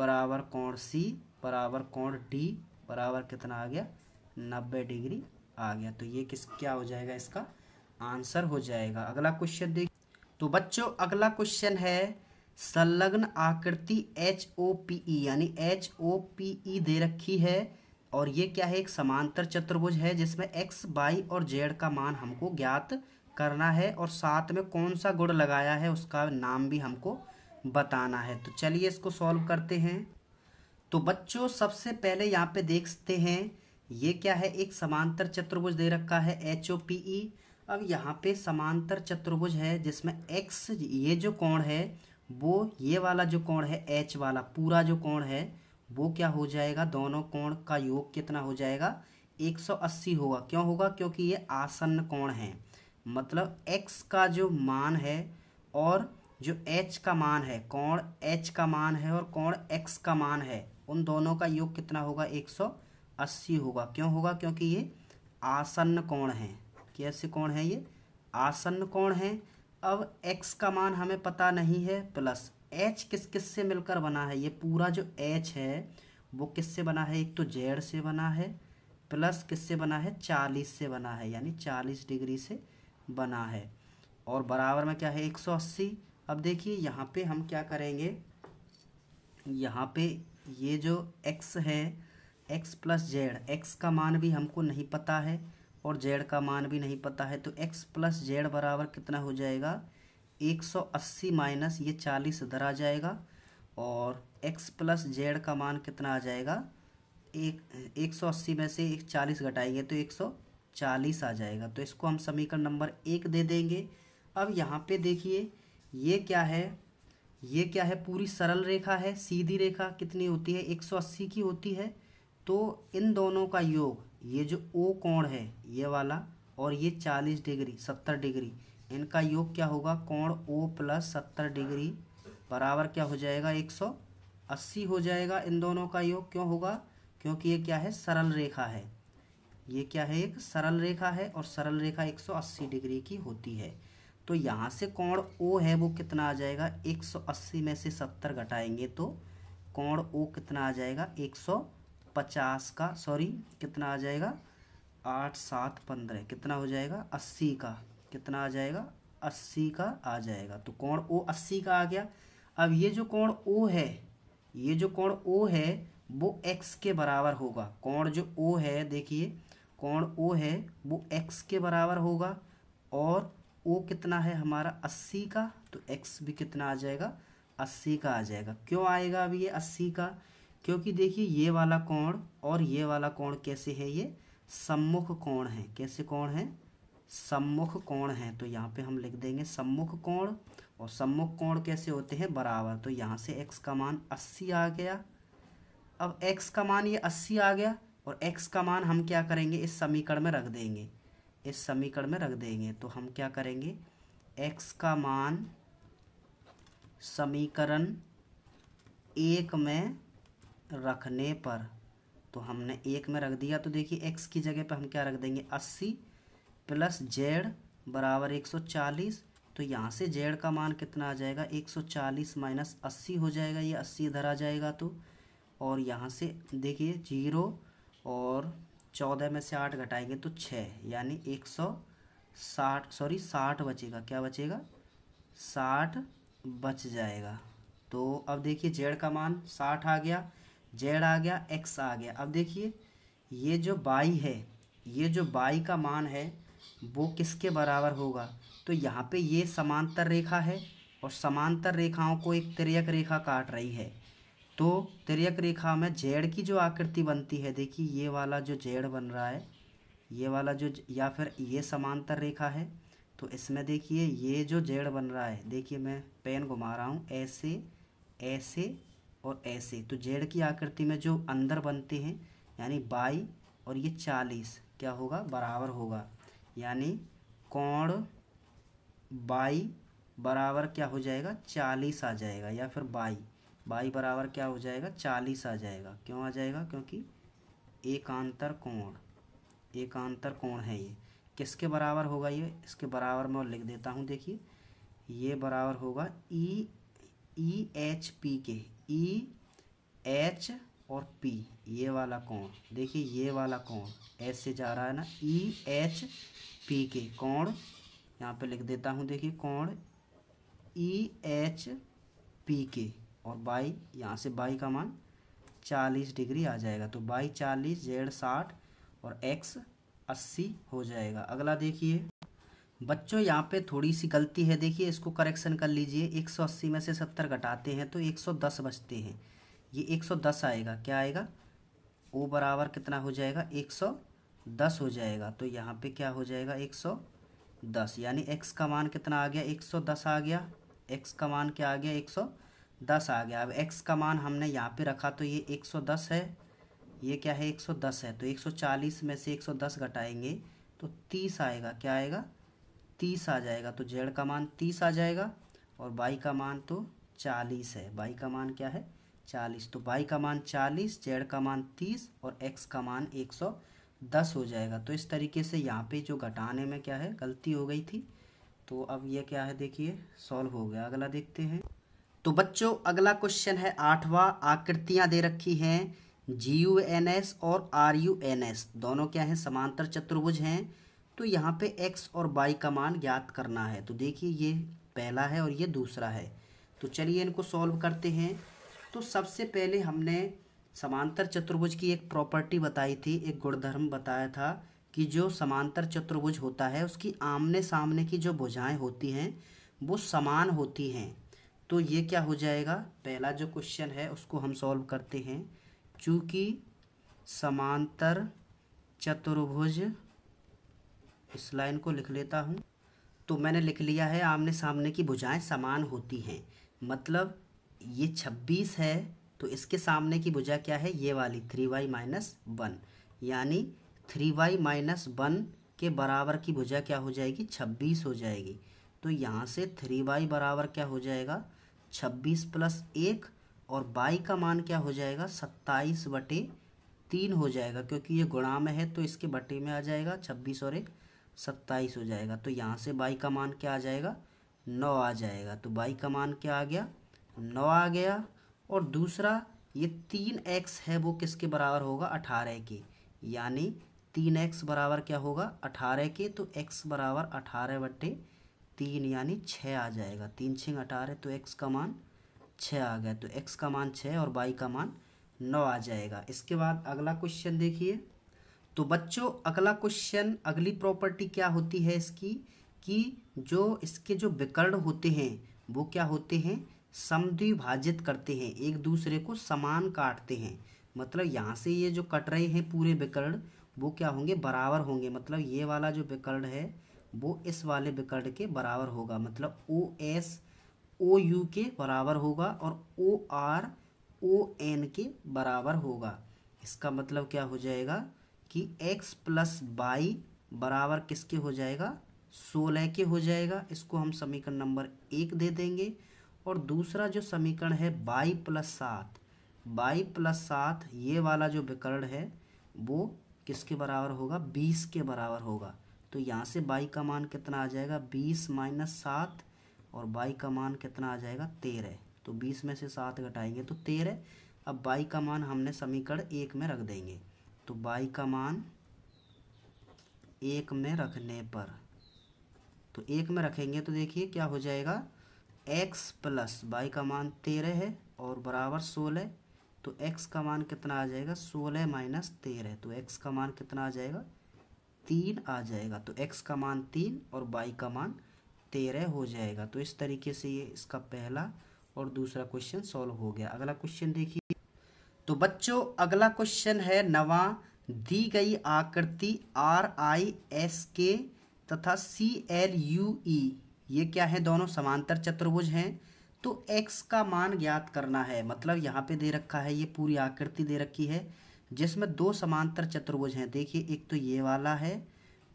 बराबर कोण सी बराबर कोण डी बराबर कितना आ गया नब्बे डिग्री आ गया तो ये किस क्या हो जाएगा इसका आंसर हो जाएगा अगला क्वेश्चन देख तो बच्चों अगला क्वेश्चन है संलग्न आकृति एच ओ पी ई यानी एच ओ पी ई दे रखी है और ये क्या है एक समांतर चतुर्भुज है जिसमें एक्स बाई और जेड का मान हमको ज्ञात करना है और साथ में कौन सा गुड़ लगाया है उसका नाम भी हमको बताना है तो चलिए इसको सॉल्व करते हैं तो बच्चों सबसे पहले यहाँ पे देखते हैं ये क्या है एक समांतर चतुर्भुज दे रखा है एच ओ पी ई अब यहाँ पे समांतर चतुर्भुज है जिसमें एक्स ये जो कोण है वो ये वाला जो कोण है एच वाला पूरा जो कोण है वो क्या हो जाएगा दोनों कोण का योग कितना हो जाएगा 180 होगा क्यों होगा क्योंकि ये आसन्न कोण है मतलब एक्स का जो मान है और जो एच का मान है कोण एच का मान है और कोण एक्स का मान है उन दोनों का योग कितना होगा 180 होगा क्यों होगा क्योंकि ये आसन्न कोण है कैसे कोण है ये आसन्न कोण है अब x का मान हमें पता नहीं है प्लस h किस किस से मिलकर बना है ये पूरा जो h है वो किससे बना है एक तो जेड से बना है प्लस किससे बना है चालीस से बना है यानी चालीस डिग्री से बना है और बराबर में क्या है 180 अब देखिए यहाँ पे हम क्या करेंगे यहाँ पे ये जो x है x प्लस जेड एक्स का मान भी हमको नहीं पता है और जेड का मान भी नहीं पता है तो x प्लस जेड बराबर कितना हो जाएगा 180 माइनस ये 40 इधर आ जाएगा और x प्लस जेड का मान कितना आ जाएगा एक एक सौ अस्सी में से एक चालीस घटाएंगे तो एक सौ चालीस आ जाएगा तो इसको हम समीकरण नंबर एक दे देंगे अब यहाँ पे देखिए ये क्या है ये क्या है पूरी सरल रेखा है सीधी रेखा कितनी होती है 180 की होती है तो इन दोनों का योग ये जो ओ कोण है ये वाला और ये 40 डिग्री 70 डिग्री इनका योग क्या होगा कोण ओ प्लस सत्तर डिग्री बराबर क्या हो जाएगा 180 हो जाएगा इन दोनों का योग क्यों होगा क्योंकि ये क्या है सरल रेखा है ये क्या है एक सरल रेखा है और सरल रेखा 180 डिग्री की होती है तो यहाँ से कोण ओ है वो कितना आ जाएगा 180 में से 70 घटाएंगे तो कोण ओ कितना आ जाएगा 150 का सॉरी कितना आ जाएगा आठ सात पंद्रह कितना हो जाएगा 80 का कितना आ जाएगा 80 का आ जाएगा तो कोण ओ 80 का आ गया अब ये जो कोण ओ है ये जो कोण ओ है वो एक्स के बराबर होगा कोण जो ओ है देखिए कोण ओ है वो एक्स के बराबर होगा और ओ कितना है हमारा अस्सी का तो एक्स भी कितना आ जाएगा अस्सी का आ जाएगा क्यों आएगा अब ये अस्सी का क्योंकि देखिए ये वाला कोण और ये वाला कोण कैसे है ये सम्मुख कोण है कैसे कोण है सम्मुख कोण है तो यहाँ पे हम लिख देंगे सम्मुख कोण और सम्मुख कोण कैसे होते हैं बराबर तो यहाँ से x का मान अस्सी आ गया अब x का मान ये अस्सी आ गया और x का मान हम क्या करेंगे इस समीकरण में रख देंगे इस समीकरण में रख देंगे तो हम क्या करेंगे x का मान समीकरण एक में रखने पर तो हमने एक में रख दिया तो देखिए x की जगह पर हम क्या रख देंगे अस्सी प्लस जेड बराबर एक सौ चालीस तो यहाँ से जेड का मान कितना आ जाएगा एक सौ चालीस माइनस अस्सी हो जाएगा ये अस्सी इधर आ जाएगा तो और यहाँ से देखिए जीरो और चौदह में से आठ घटाएंगे तो छः यानी एक सौ साठ सॉरी साठ बचेगा क्या बचेगा साठ बच जाएगा तो अब देखिए जेड का मान साठ आ गया जेड आ गया एक्स आ गया अब देखिए ये जो बाई है ये जो बाई का मान है वो किसके बराबर होगा तो यहाँ पे ये समांतर रेखा है और समांतर रेखाओं को एक तिरक रेखा काट रही है तो तिरक रेखा में जेड की जो आकृति बनती है देखिए ये वाला जो जेड बन रहा है ये वाला जो या फिर ये समांतर रेखा है तो इसमें देखिए ये जो जेड बन रहा है देखिए मैं पेन घुमा रहा हूँ ऐसे ऐसे और ऐसे तो जेड की आकृति में जो अंदर बनते हैं यानी बाई और ये चालीस क्या होगा बराबर होगा यानी कोण बाई बराबर क्या हो जाएगा चालीस आ जाएगा या फिर बाई बाई बराबर क्या हो जाएगा चालीस आ जाएगा क्यों आ जाएगा क्योंकि एकांतर कोण एकांतर कोण है ये किसके बराबर होगा ये इसके बराबर मैं लिख देता हूँ देखिए ये बराबर होगा ई ई एच पी के ई e, एच और पी ये वाला कोण देखिए ये वाला कोण एच से जा रहा है ना ई एच पी के कोण यहाँ पे लिख देता हूँ देखिए कोण ई एच पी के और बाई यहाँ से बाई का मान चालीस डिग्री आ जाएगा तो बाई चालीस जेड साठ और एक्स अस्सी हो जाएगा अगला देखिए बच्चों यहाँ पे थोड़ी सी गलती है देखिए इसको करेक्शन कर लीजिए 180 में से 70 घटाते हैं तो 110 बचते हैं ये 110 आएगा क्या आएगा ओ बराबर कितना हो जाएगा 110 हो जाएगा तो यहाँ पे क्या हो जाएगा 110 यानी एक्स का मान कितना आ गया 110 आ गया एक्स का मान क्या आ गया दस आ गया अब एक्स का मान हमने यहाँ पे रखा तो ये एक सौ दस है ये क्या है एक सौ दस है तो एक सौ चालीस में से एक सौ दस घटाएंगे तो तीस आएगा क्या आएगा तीस आ जाएगा तो जेड का मान तीस आ जाएगा और बाई का मान तो चालीस है बाई का मान क्या है चालीस तो बाई का मान चालीस जेड का मान तीस और एक्स का मान एक सौ दस हो जाएगा तो इस तरीके से यहाँ पे जो घटाने में क्या है गलती हो गई थी तो अब ये क्या है देखिए सॉल्व हो गया अगला देखते हैं तो बच्चों अगला क्वेश्चन है आठवां आकृतियां दे रखी हैं जी यू एन एस और आर यू एन एस दोनों क्या हैं समांतर चतुर्भुज हैं तो यहाँ पे एक्स और बाई का मान ज्ञात करना है तो देखिए ये पहला है और ये दूसरा है तो चलिए इनको सॉल्व करते हैं तो सबसे पहले हमने समांतर चतुर्भुज की एक प्रॉपर्टी बताई थी एक गुणधर्म बताया था कि जो समांतर चतुर्भुज होता है उसकी आमने सामने की जो भुजाएं होती हैं वो समान होती हैं तो ये क्या हो जाएगा पहला जो क्वेश्चन है उसको हम सॉल्व करते हैं चूँकि समांतर चतुर्भुज इस लाइन को लिख लेता हूँ तो मैंने लिख लिया है आमने सामने की भुजाएं समान होती हैं मतलब ये छब्बीस है तो इसके सामने की भुजा क्या है ये वाली थ्री वाई माइनस वन यानी थ्री वाई माइनस वन के बराबर की भुजा क्या हो जाएगी छब्बीस हो जाएगी तो यहाँ से थ्री वाई बराबर क्या हो जाएगा छब्बीस प्लस एक और बाई का मान क्या हो जाएगा सत्ताईस बटे तीन हो जाएगा क्योंकि ये गुणा में है तो इसके बटे में आ जाएगा छब्बीस और एक सत्ताईस हो जाएगा तो यहाँ से बाई का मान क्या आ जाएगा नौ आ जाएगा तो बाई का मान क्या आ गया नौ आ गया और दूसरा ये तीन एक्स है वो किसके बराबर होगा अठारह के यानी तीन एक्स बराबर क्या होगा अठारह के तो एक्स बराबर अठारह बट्टे तीन यानी छः आ जाएगा तीन छिंग अठारह तो एक्स का मान छः आ गया तो एक्स का मान छः और वाई का मान नौ आ जाएगा इसके बाद अगला क्वेश्चन देखिए तो बच्चों अगला क्वेश्चन अगली प्रॉपर्टी क्या होती है इसकी कि जो इसके जो विकर्ण होते हैं वो क्या होते हैं समद्विभाजित करते हैं एक दूसरे को समान काटते हैं मतलब यहाँ से ये जो कट रहे हैं पूरे विकर्ण वो क्या होंगे बराबर होंगे मतलब ये वाला जो विकर्ण है वो इस वाले विकर्ण के बराबर होगा मतलब ओ एस ओ यू के बराबर होगा और ओ आर ओ एन के बराबर होगा इसका मतलब क्या हो जाएगा कि x प्लस बाई बराबर किसके हो जाएगा सोलह के हो जाएगा इसको हम समीकरण नंबर एक दे देंगे और दूसरा जो समीकरण है बाई प्लस सात बाई प्लस सात ये वाला जो विकर्ण है वो किसके बराबर होगा बीस के बराबर होगा तो यहाँ से बाई का मान कितना आ जाएगा बीस माइनस सात और बाई का मान कितना आ जाएगा तेरह तो बीस में से सात घटाएंगे तो तेरह अब बाई का मान हमने समीकरण एक में रख देंगे तो बाई का मान एक में रखने पर तो एक में रखेंगे तो देखिए क्या हो जाएगा एक्स प्लस बाई का मान तेरह है और बराबर सोलह तो एक्स का मान कितना आ जाएगा सोलह माइनस तेरह तो एक्स का मान कितना आ जाएगा तीन आ जाएगा तो एक्स का मान तीन और बाई का मान तेरह हो जाएगा तो इस तरीके से ये इसका पहला और दूसरा क्वेश्चन सॉल्व हो गया अगला क्वेश्चन देखिए तो बच्चों अगला क्वेश्चन है नवा दी गई आकृति आर आई एस के तथा सी एल यू ई ये क्या है दोनों समांतर चतुर्भुज हैं तो एक्स का मान ज्ञात करना है मतलब यहाँ पे दे रखा है ये पूरी आकृति दे रखी है जिसमें दो समांतर चतुर्भुज हैं देखिए एक तो ये वाला है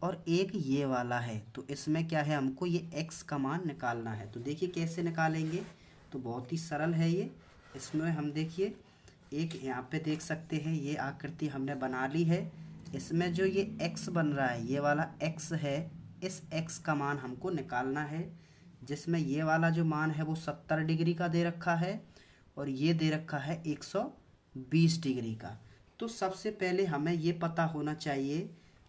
और एक ये वाला है तो इसमें क्या है हमको ये एक्स का मान निकालना है तो देखिए कैसे निकालेंगे तो बहुत ही सरल है ये इसमें हम देखिए एक यहाँ पे देख सकते हैं ये आकृति हमने बना ली है इसमें जो ये एक्स बन रहा है ये वाला एक्स है इस एक्स का मान हमको निकालना है जिसमें ये वाला जो मान है वो सत्तर डिग्री का दे रखा है और ये दे रखा है एक सौ बीस डिग्री का तो सबसे पहले हमें ये पता होना चाहिए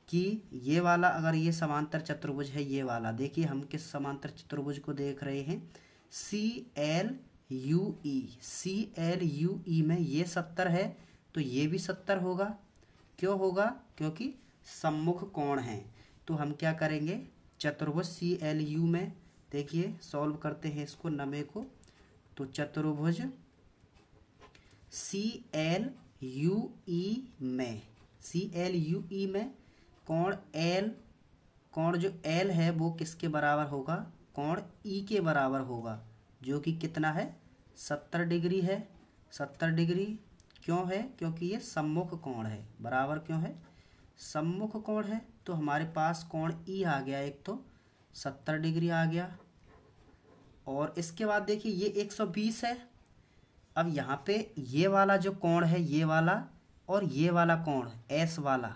कि ये वाला अगर ये समांतर चतुर्भुज है ये वाला देखिए हम किस समांतर चतुर्भुज को देख रहे हैं C L U E C L U E में ये सत्तर है तो ये भी सत्तर होगा क्यों होगा क्योंकि सम्मुख कोण है तो हम क्या करेंगे चतुर्भुज सी एल यू में देखिए सॉल्व करते हैं इसको नमे को तो चतुर्भुज सी एल यू ई में सी एल यू ई में कोण एल कोण जो एल है वो किसके बराबर होगा कोण ई के बराबर होगा जो कि कितना है सत्तर डिग्री है सत्तर डिग्री क्यों है क्योंकि ये सम्मुख कोण है बराबर क्यों है सम्मुख कोण है तो हमारे पास कोण ई आ गया एक तो सत्तर डिग्री आ गया और इसके बाद देखिए ये एक सौ बीस है अब यहाँ पे ये वाला जो कोण है ये वाला और ये वाला कोण एस वाला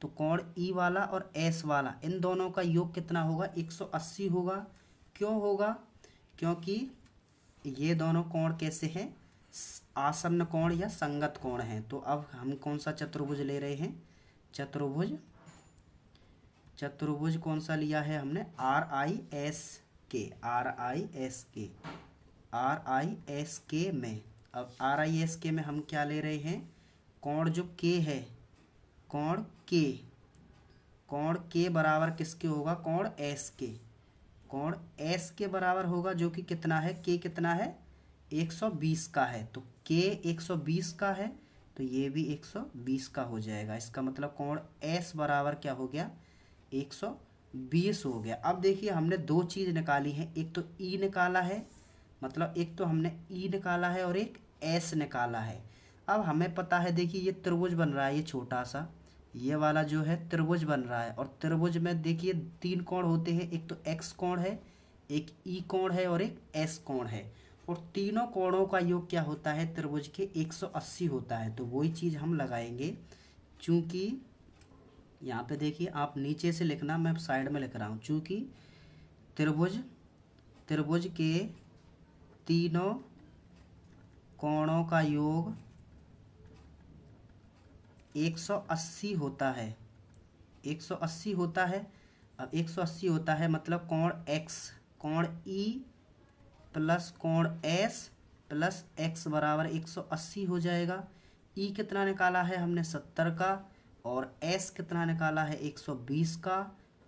तो कोण ई e वाला और एस वाला इन दोनों का योग कितना होगा 180 होगा क्यों होगा क्योंकि ये दोनों कोण कैसे हैं आसन्न कोण या संगत कोण हैं तो अब हम कौन सा चतुर्भुज ले रहे हैं चतुर्भुज चतुर्भुज कौन सा लिया है हमने R I S K R I S K R I S K में अब आर आई एस के में हम क्या ले रहे हैं कौन जो के है कौन के कौन के बराबर किसके होगा कौन एस के कौन एस के बराबर होगा जो कि कितना है के कितना है 120 का है तो के 120 का है तो ये भी 120 का हो जाएगा इसका मतलब कौन एस बराबर क्या हो गया 120 हो गया अब देखिए हमने दो चीज़ निकाली है एक तो ई e निकाला है मतलब एक तो हमने ई निकाला है और एक एस निकाला है अब हमें पता है देखिए ये त्रिभुज बन रहा है ये छोटा सा ये वाला जो है त्रिभुज बन रहा है और त्रिभुज में देखिए तीन कोण होते हैं एक तो एक्स कोण है एक ई कोण है और एक एस कोण है और तीनों कोणों का योग क्या होता है त्रिभुज के 180 होता है तो वही चीज़ हम लगाएंगे चूँकि यहाँ पे देखिए आप नीचे से लिखना मैं साइड में लिख रहा हूँ चूँकि त्रिभुज त्रिभुज के तीनों कोणों का योग 180 होता है 180 होता है अब 180 होता है मतलब कोण x कोण e प्लस कोण s प्लस एक्स बराबर 180 हो जाएगा ई e कितना निकाला है हमने 70 का और एस कितना निकाला है 120 का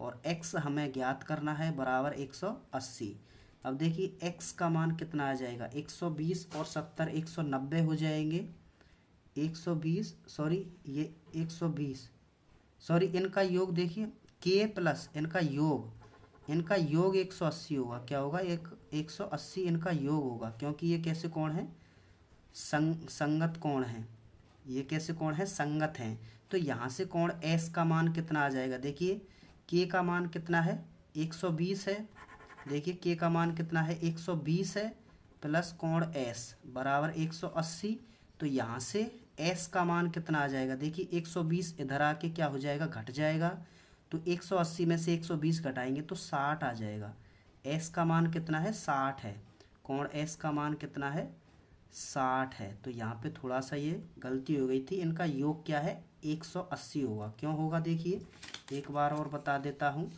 और एक्स हमें ज्ञात करना है बराबर 180 अब देखिए x का मान कितना आ जाएगा 120 और 70 190 हो जाएंगे 120 सॉरी ये 120 सॉरी इनका योग देखिए k प्लस इनका योग इनका योग 180 होगा क्या होगा एक 180 इनका योग होगा क्योंकि ये कैसे कौन है संग संगत कौन है ये कैसे कौन है संगत हैं तो यहाँ से कौन s का मान कितना आ जाएगा देखिए k का मान कितना है 120 है देखिए के का मान कितना है 120 है प्लस कोण एस बराबर 180 तो यहाँ से एस का मान कितना आ जाएगा देखिए 120 इधर आके क्या हो जाएगा घट जाएगा तो 180 में से 120 घटाएंगे तो 60 आ जाएगा एस का मान कितना है 60 है कोण एस का मान कितना है 60 है तो यहाँ पे थोड़ा सा ये गलती हो गई थी इनका योग क्या है 180 होगा क्यों होगा देखिए एक बार और बता देता हूँ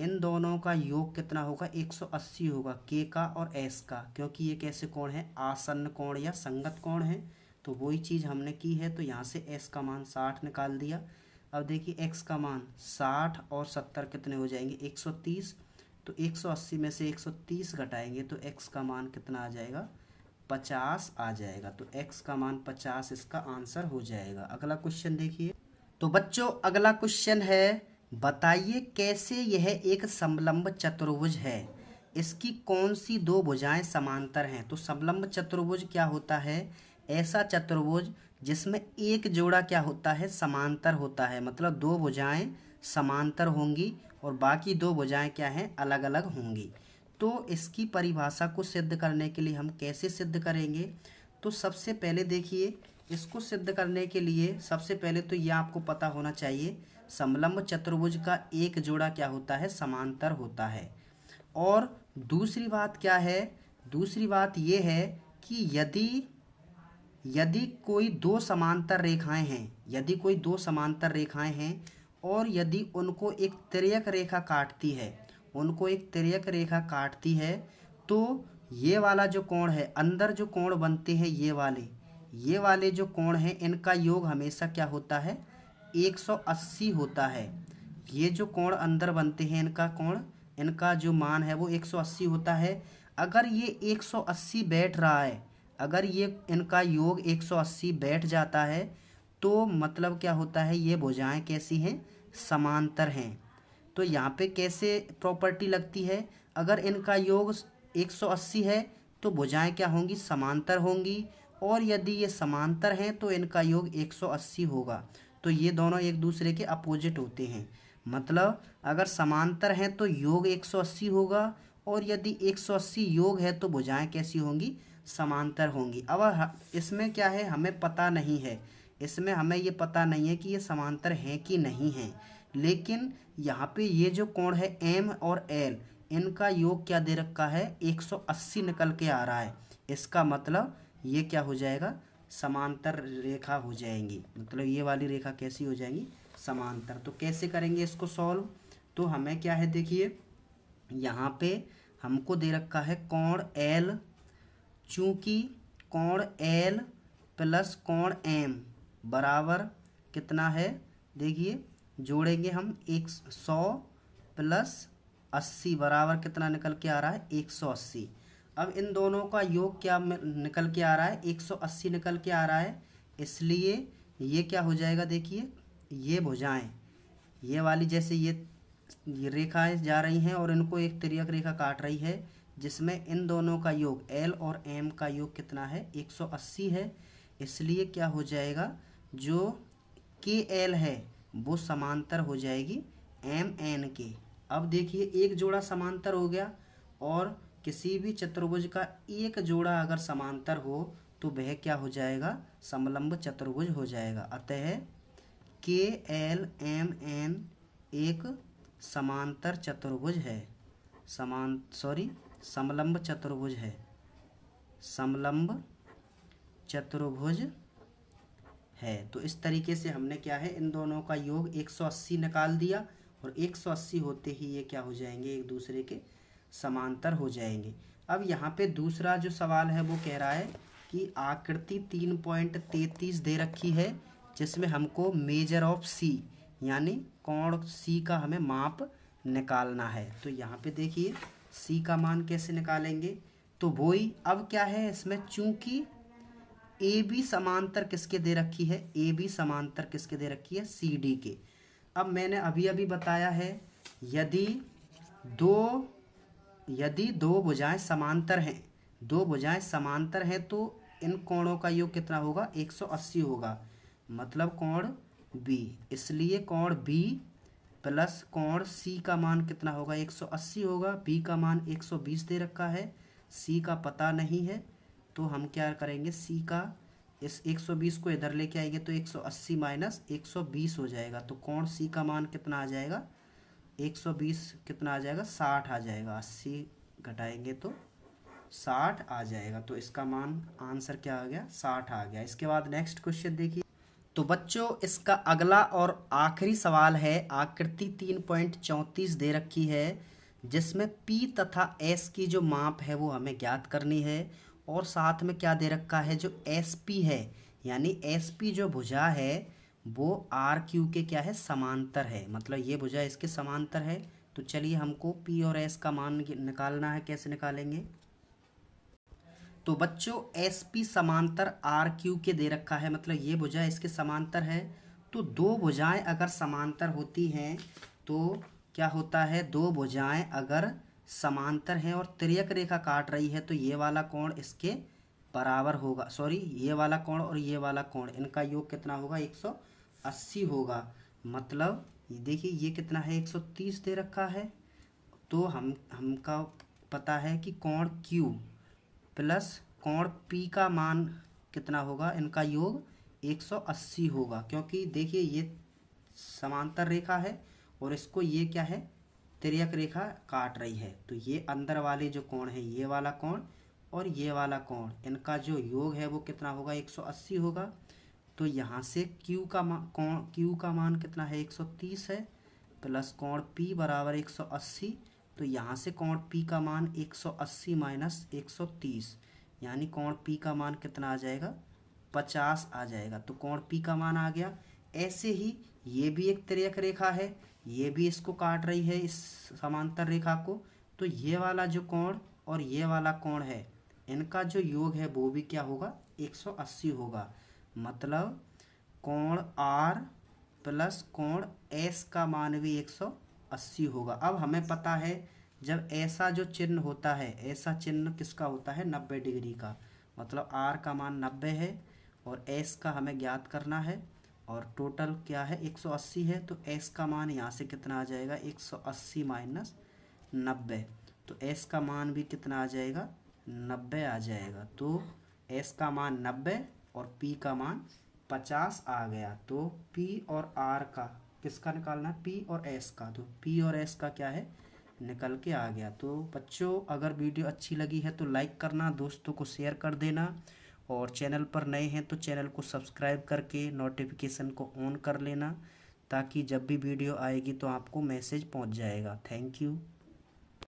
इन दोनों का योग कितना होगा 180 होगा के का और एस का क्योंकि ये कैसे कोण है आसन्न कोण या संगत कोण है तो वही चीज़ हमने की है तो यहाँ से एस का मान 60 निकाल दिया अब देखिए एक्स का मान 60 और 70 कितने हो जाएंगे 130 तो 180 में से 130 घटाएंगे तो एक्स का मान कितना आ जाएगा 50 आ जाएगा तो एक्स का मान 50 इसका आंसर हो जाएगा अगला क्वेश्चन देखिए तो बच्चों अगला क्वेश्चन है बताइए कैसे यह एक समलम्ब चतुर्भुज है इसकी कौन सी दो भुजाएं समांतर हैं तो समलंब चतुर्भुज क्या होता है ऐसा चतुर्भुज जिसमें एक जोड़ा क्या होता है समांतर होता है मतलब दो भुजाएं समांतर होंगी और बाकी दो भुजाएं क्या हैं अलग अलग होंगी तो इसकी परिभाषा को सिद्ध करने के लिए हम कैसे सिद्ध करेंगे तो सबसे पहले देखिए इसको सिद्ध करने के लिए सबसे पहले तो यह आपको पता होना चाहिए समलंब चतुर्भुज का एक जोड़ा क्या होता है समांतर होता है और दूसरी बात क्या है दूसरी बात ये है कि यदि यदि कोई दो समांतर रेखाएं हैं यदि कोई दो समांतर रेखाएं हैं और यदि उनको एक त्रियक रेखा काटती है उनको एक त्रियक रेखा काटती है तो ये वाला जो कोण है अंदर जो कोण बनते हैं ये वाले ये वाले जो कोण हैं इनका योग हमेशा क्या होता है 180 होता है ये जो कोण अंदर बनते हैं इनका कोण इनका जो मान है वो 180 होता है अगर ये 180 बैठ रहा है अगर ये इनका योग 180 बैठ जाता है तो मतलब क्या होता है ये भुजाएं कैसी हैं समांतर हैं तो यहाँ पे कैसे प्रॉपर्टी लगती है अगर इनका योग 180 है तो भुजाएं क्या होंगी समांतर होंगी और यदि ये समांतर हैं तो इनका योग 180 होगा तो ये दोनों एक दूसरे के अपोजिट होते हैं मतलब अगर समांतर हैं तो योग 180 होगा और यदि 180 योग है तो भुजाएं कैसी होंगी समांतर होंगी अब इसमें क्या है हमें पता नहीं है इसमें हमें ये पता नहीं है कि ये समांतर हैं कि नहीं हैं लेकिन यहाँ पे ये जो कोण है एम और एल इनका योग क्या दे रखा है 180 निकल के आ रहा है इसका मतलब ये क्या हो जाएगा समांतर रेखा हो जाएंगी मतलब ये वाली रेखा कैसी हो जाएंगी समांतर तो कैसे करेंगे इसको सॉल्व तो हमें क्या है देखिए यहाँ पे हमको दे रखा है कोण एल चूँकि कोण एल प्लस कोण एम बराबर कितना है देखिए जोड़ेंगे हम एक सौ प्लस अस्सी बराबर कितना निकल के आ रहा है एक सौ अस्सी अब इन दोनों का योग क्या निकल के आ रहा है 180 निकल के आ रहा है इसलिए ये क्या हो जाएगा देखिए ये भुजाएं ये वाली जैसे ये ये रेखाएं जा रही हैं और इनको एक तिरक रेखा काट रही है जिसमें इन दोनों का योग एल और एम का योग कितना है 180 है इसलिए क्या हो जाएगा जो के एल है वो समांतर हो जाएगी एम एन के अब देखिए एक जोड़ा समांतर हो गया और किसी भी चतुर्भुज का एक जोड़ा अगर समांतर हो तो वह क्या हो जाएगा समलंब चतुर्भुज हो जाएगा अतः के एल एम एन एक समांतर चतुर्भुज है समान सॉरी समलंब चतुर्भुज है समलंब चतुर्भुज है तो इस तरीके से हमने क्या है इन दोनों का योग 180 निकाल दिया और 180 होते ही ये क्या हो जाएंगे एक दूसरे के समांतर हो जाएंगे अब यहाँ पे दूसरा जो सवाल है वो कह रहा है कि आकृति तीन पॉइंट तैतीस दे रखी है जिसमें हमको मेजर ऑफ सी यानी कौन सी का हमें माप निकालना है तो यहाँ पे देखिए सी का मान कैसे निकालेंगे तो वही अब क्या है इसमें चूंकि ए बी समांतर किसके दे रखी है ए बी समांतर किसके दे रखी है सी डी के अब मैंने अभी अभी बताया है यदि दो यदि दो भुजाएं समांतर हैं दो भुजाएं समांतर हैं तो इन कोणों का योग कितना होगा 180 होगा मतलब कोण बी इसलिए कोण बी प्लस कोण सी का मान कितना होगा 180 होगा बी का मान 120 दे रखा है सी का पता नहीं है तो हम क्या करेंगे सी का इस 120 को इधर लेके आएंगे तो 180 माइनस एक हो जाएगा तो कोण सी का मान कितना आ जाएगा 120 कितना आ जाएगा साठ आ जाएगा अस्सी घटाएंगे तो साठ आ जाएगा तो इसका मान आंसर क्या आ गया साठ आ गया इसके बाद नेक्स्ट क्वेश्चन देखिए तो बच्चों इसका अगला और आखिरी सवाल है आकृति तीन पॉइंट चौंतीस दे रखी है जिसमें पी तथा एस की जो माप है वो हमें ज्ञात करनी है और साथ में क्या दे रखा है जो एस पी है यानी एस पी जो भुजा है वो आर क्यू के क्या है समांतर है मतलब ये भुजा इसके समांतर है तो चलिए हमको पी और एस का मान निकालना है कैसे निकालेंगे तो बच्चों एस पी समांतर आर क्यू के दे रखा है मतलब ये भुजा इसके समांतर है तो दो भुजाएं अगर समांतर होती हैं तो क्या होता है दो भुजाएं अगर समांतर हैं और त्रियक रेखा काट रही है तो ये वाला कोण इसके बराबर होगा सॉरी ये वाला कोण और ये वाला कोण इनका योग कितना होगा एक सौ अस्सी होगा मतलब देखिए ये कितना है एक सौ तीस दे रखा है तो हम हमका पता है कि कोण क्यू प्लस कोण पी का मान कितना होगा इनका योग 180 होगा क्योंकि देखिए ये समांतर रेखा है और इसको ये क्या है तिरक रेखा काट रही है तो ये अंदर वाले जो कोण है ये वाला कोण और ये वाला कोण इनका जो योग है वो कितना होगा 180 होगा तो यहाँ से Q का मान कौन Q का मान कितना है 130 है प्लस कोण P बराबर 180 तो यहाँ से कोण P का मान 180 माइनस एक यानी कोण P का मान कितना आ जाएगा 50 आ जाएगा तो कोण P का मान आ गया ऐसे ही ये भी एक त्रियक रेखा है ये भी इसको काट रही है इस समांतर रेखा को तो ये वाला जो कोण और ये वाला कोण है इनका जो योग है वो भी क्या होगा एक होगा मतलब कोण आर प्लस कोण एस का मान भी 180 होगा अब हमें पता है जब ऐसा जो चिन्ह होता है ऐसा चिन्ह किसका होता है 90 डिग्री का मतलब आर का मान 90 है और एस का हमें ज्ञात करना है और टोटल क्या है 180 है तो एस का मान यहाँ से कितना आ जाएगा 180 माइनस नब्बे तो एस का मान भी कितना आ जाएगा नब्बे आ जाएगा तो एस का मान नब्बे और P का मान 50 आ गया तो P और R का किसका निकालना है P और S का तो P और S का क्या है निकल के आ गया तो बच्चों अगर वीडियो अच्छी लगी है तो लाइक करना दोस्तों को शेयर कर देना और चैनल पर नए हैं तो चैनल को सब्सक्राइब करके नोटिफिकेशन को ऑन कर लेना ताकि जब भी वीडियो आएगी तो आपको मैसेज पहुंच जाएगा थैंक यू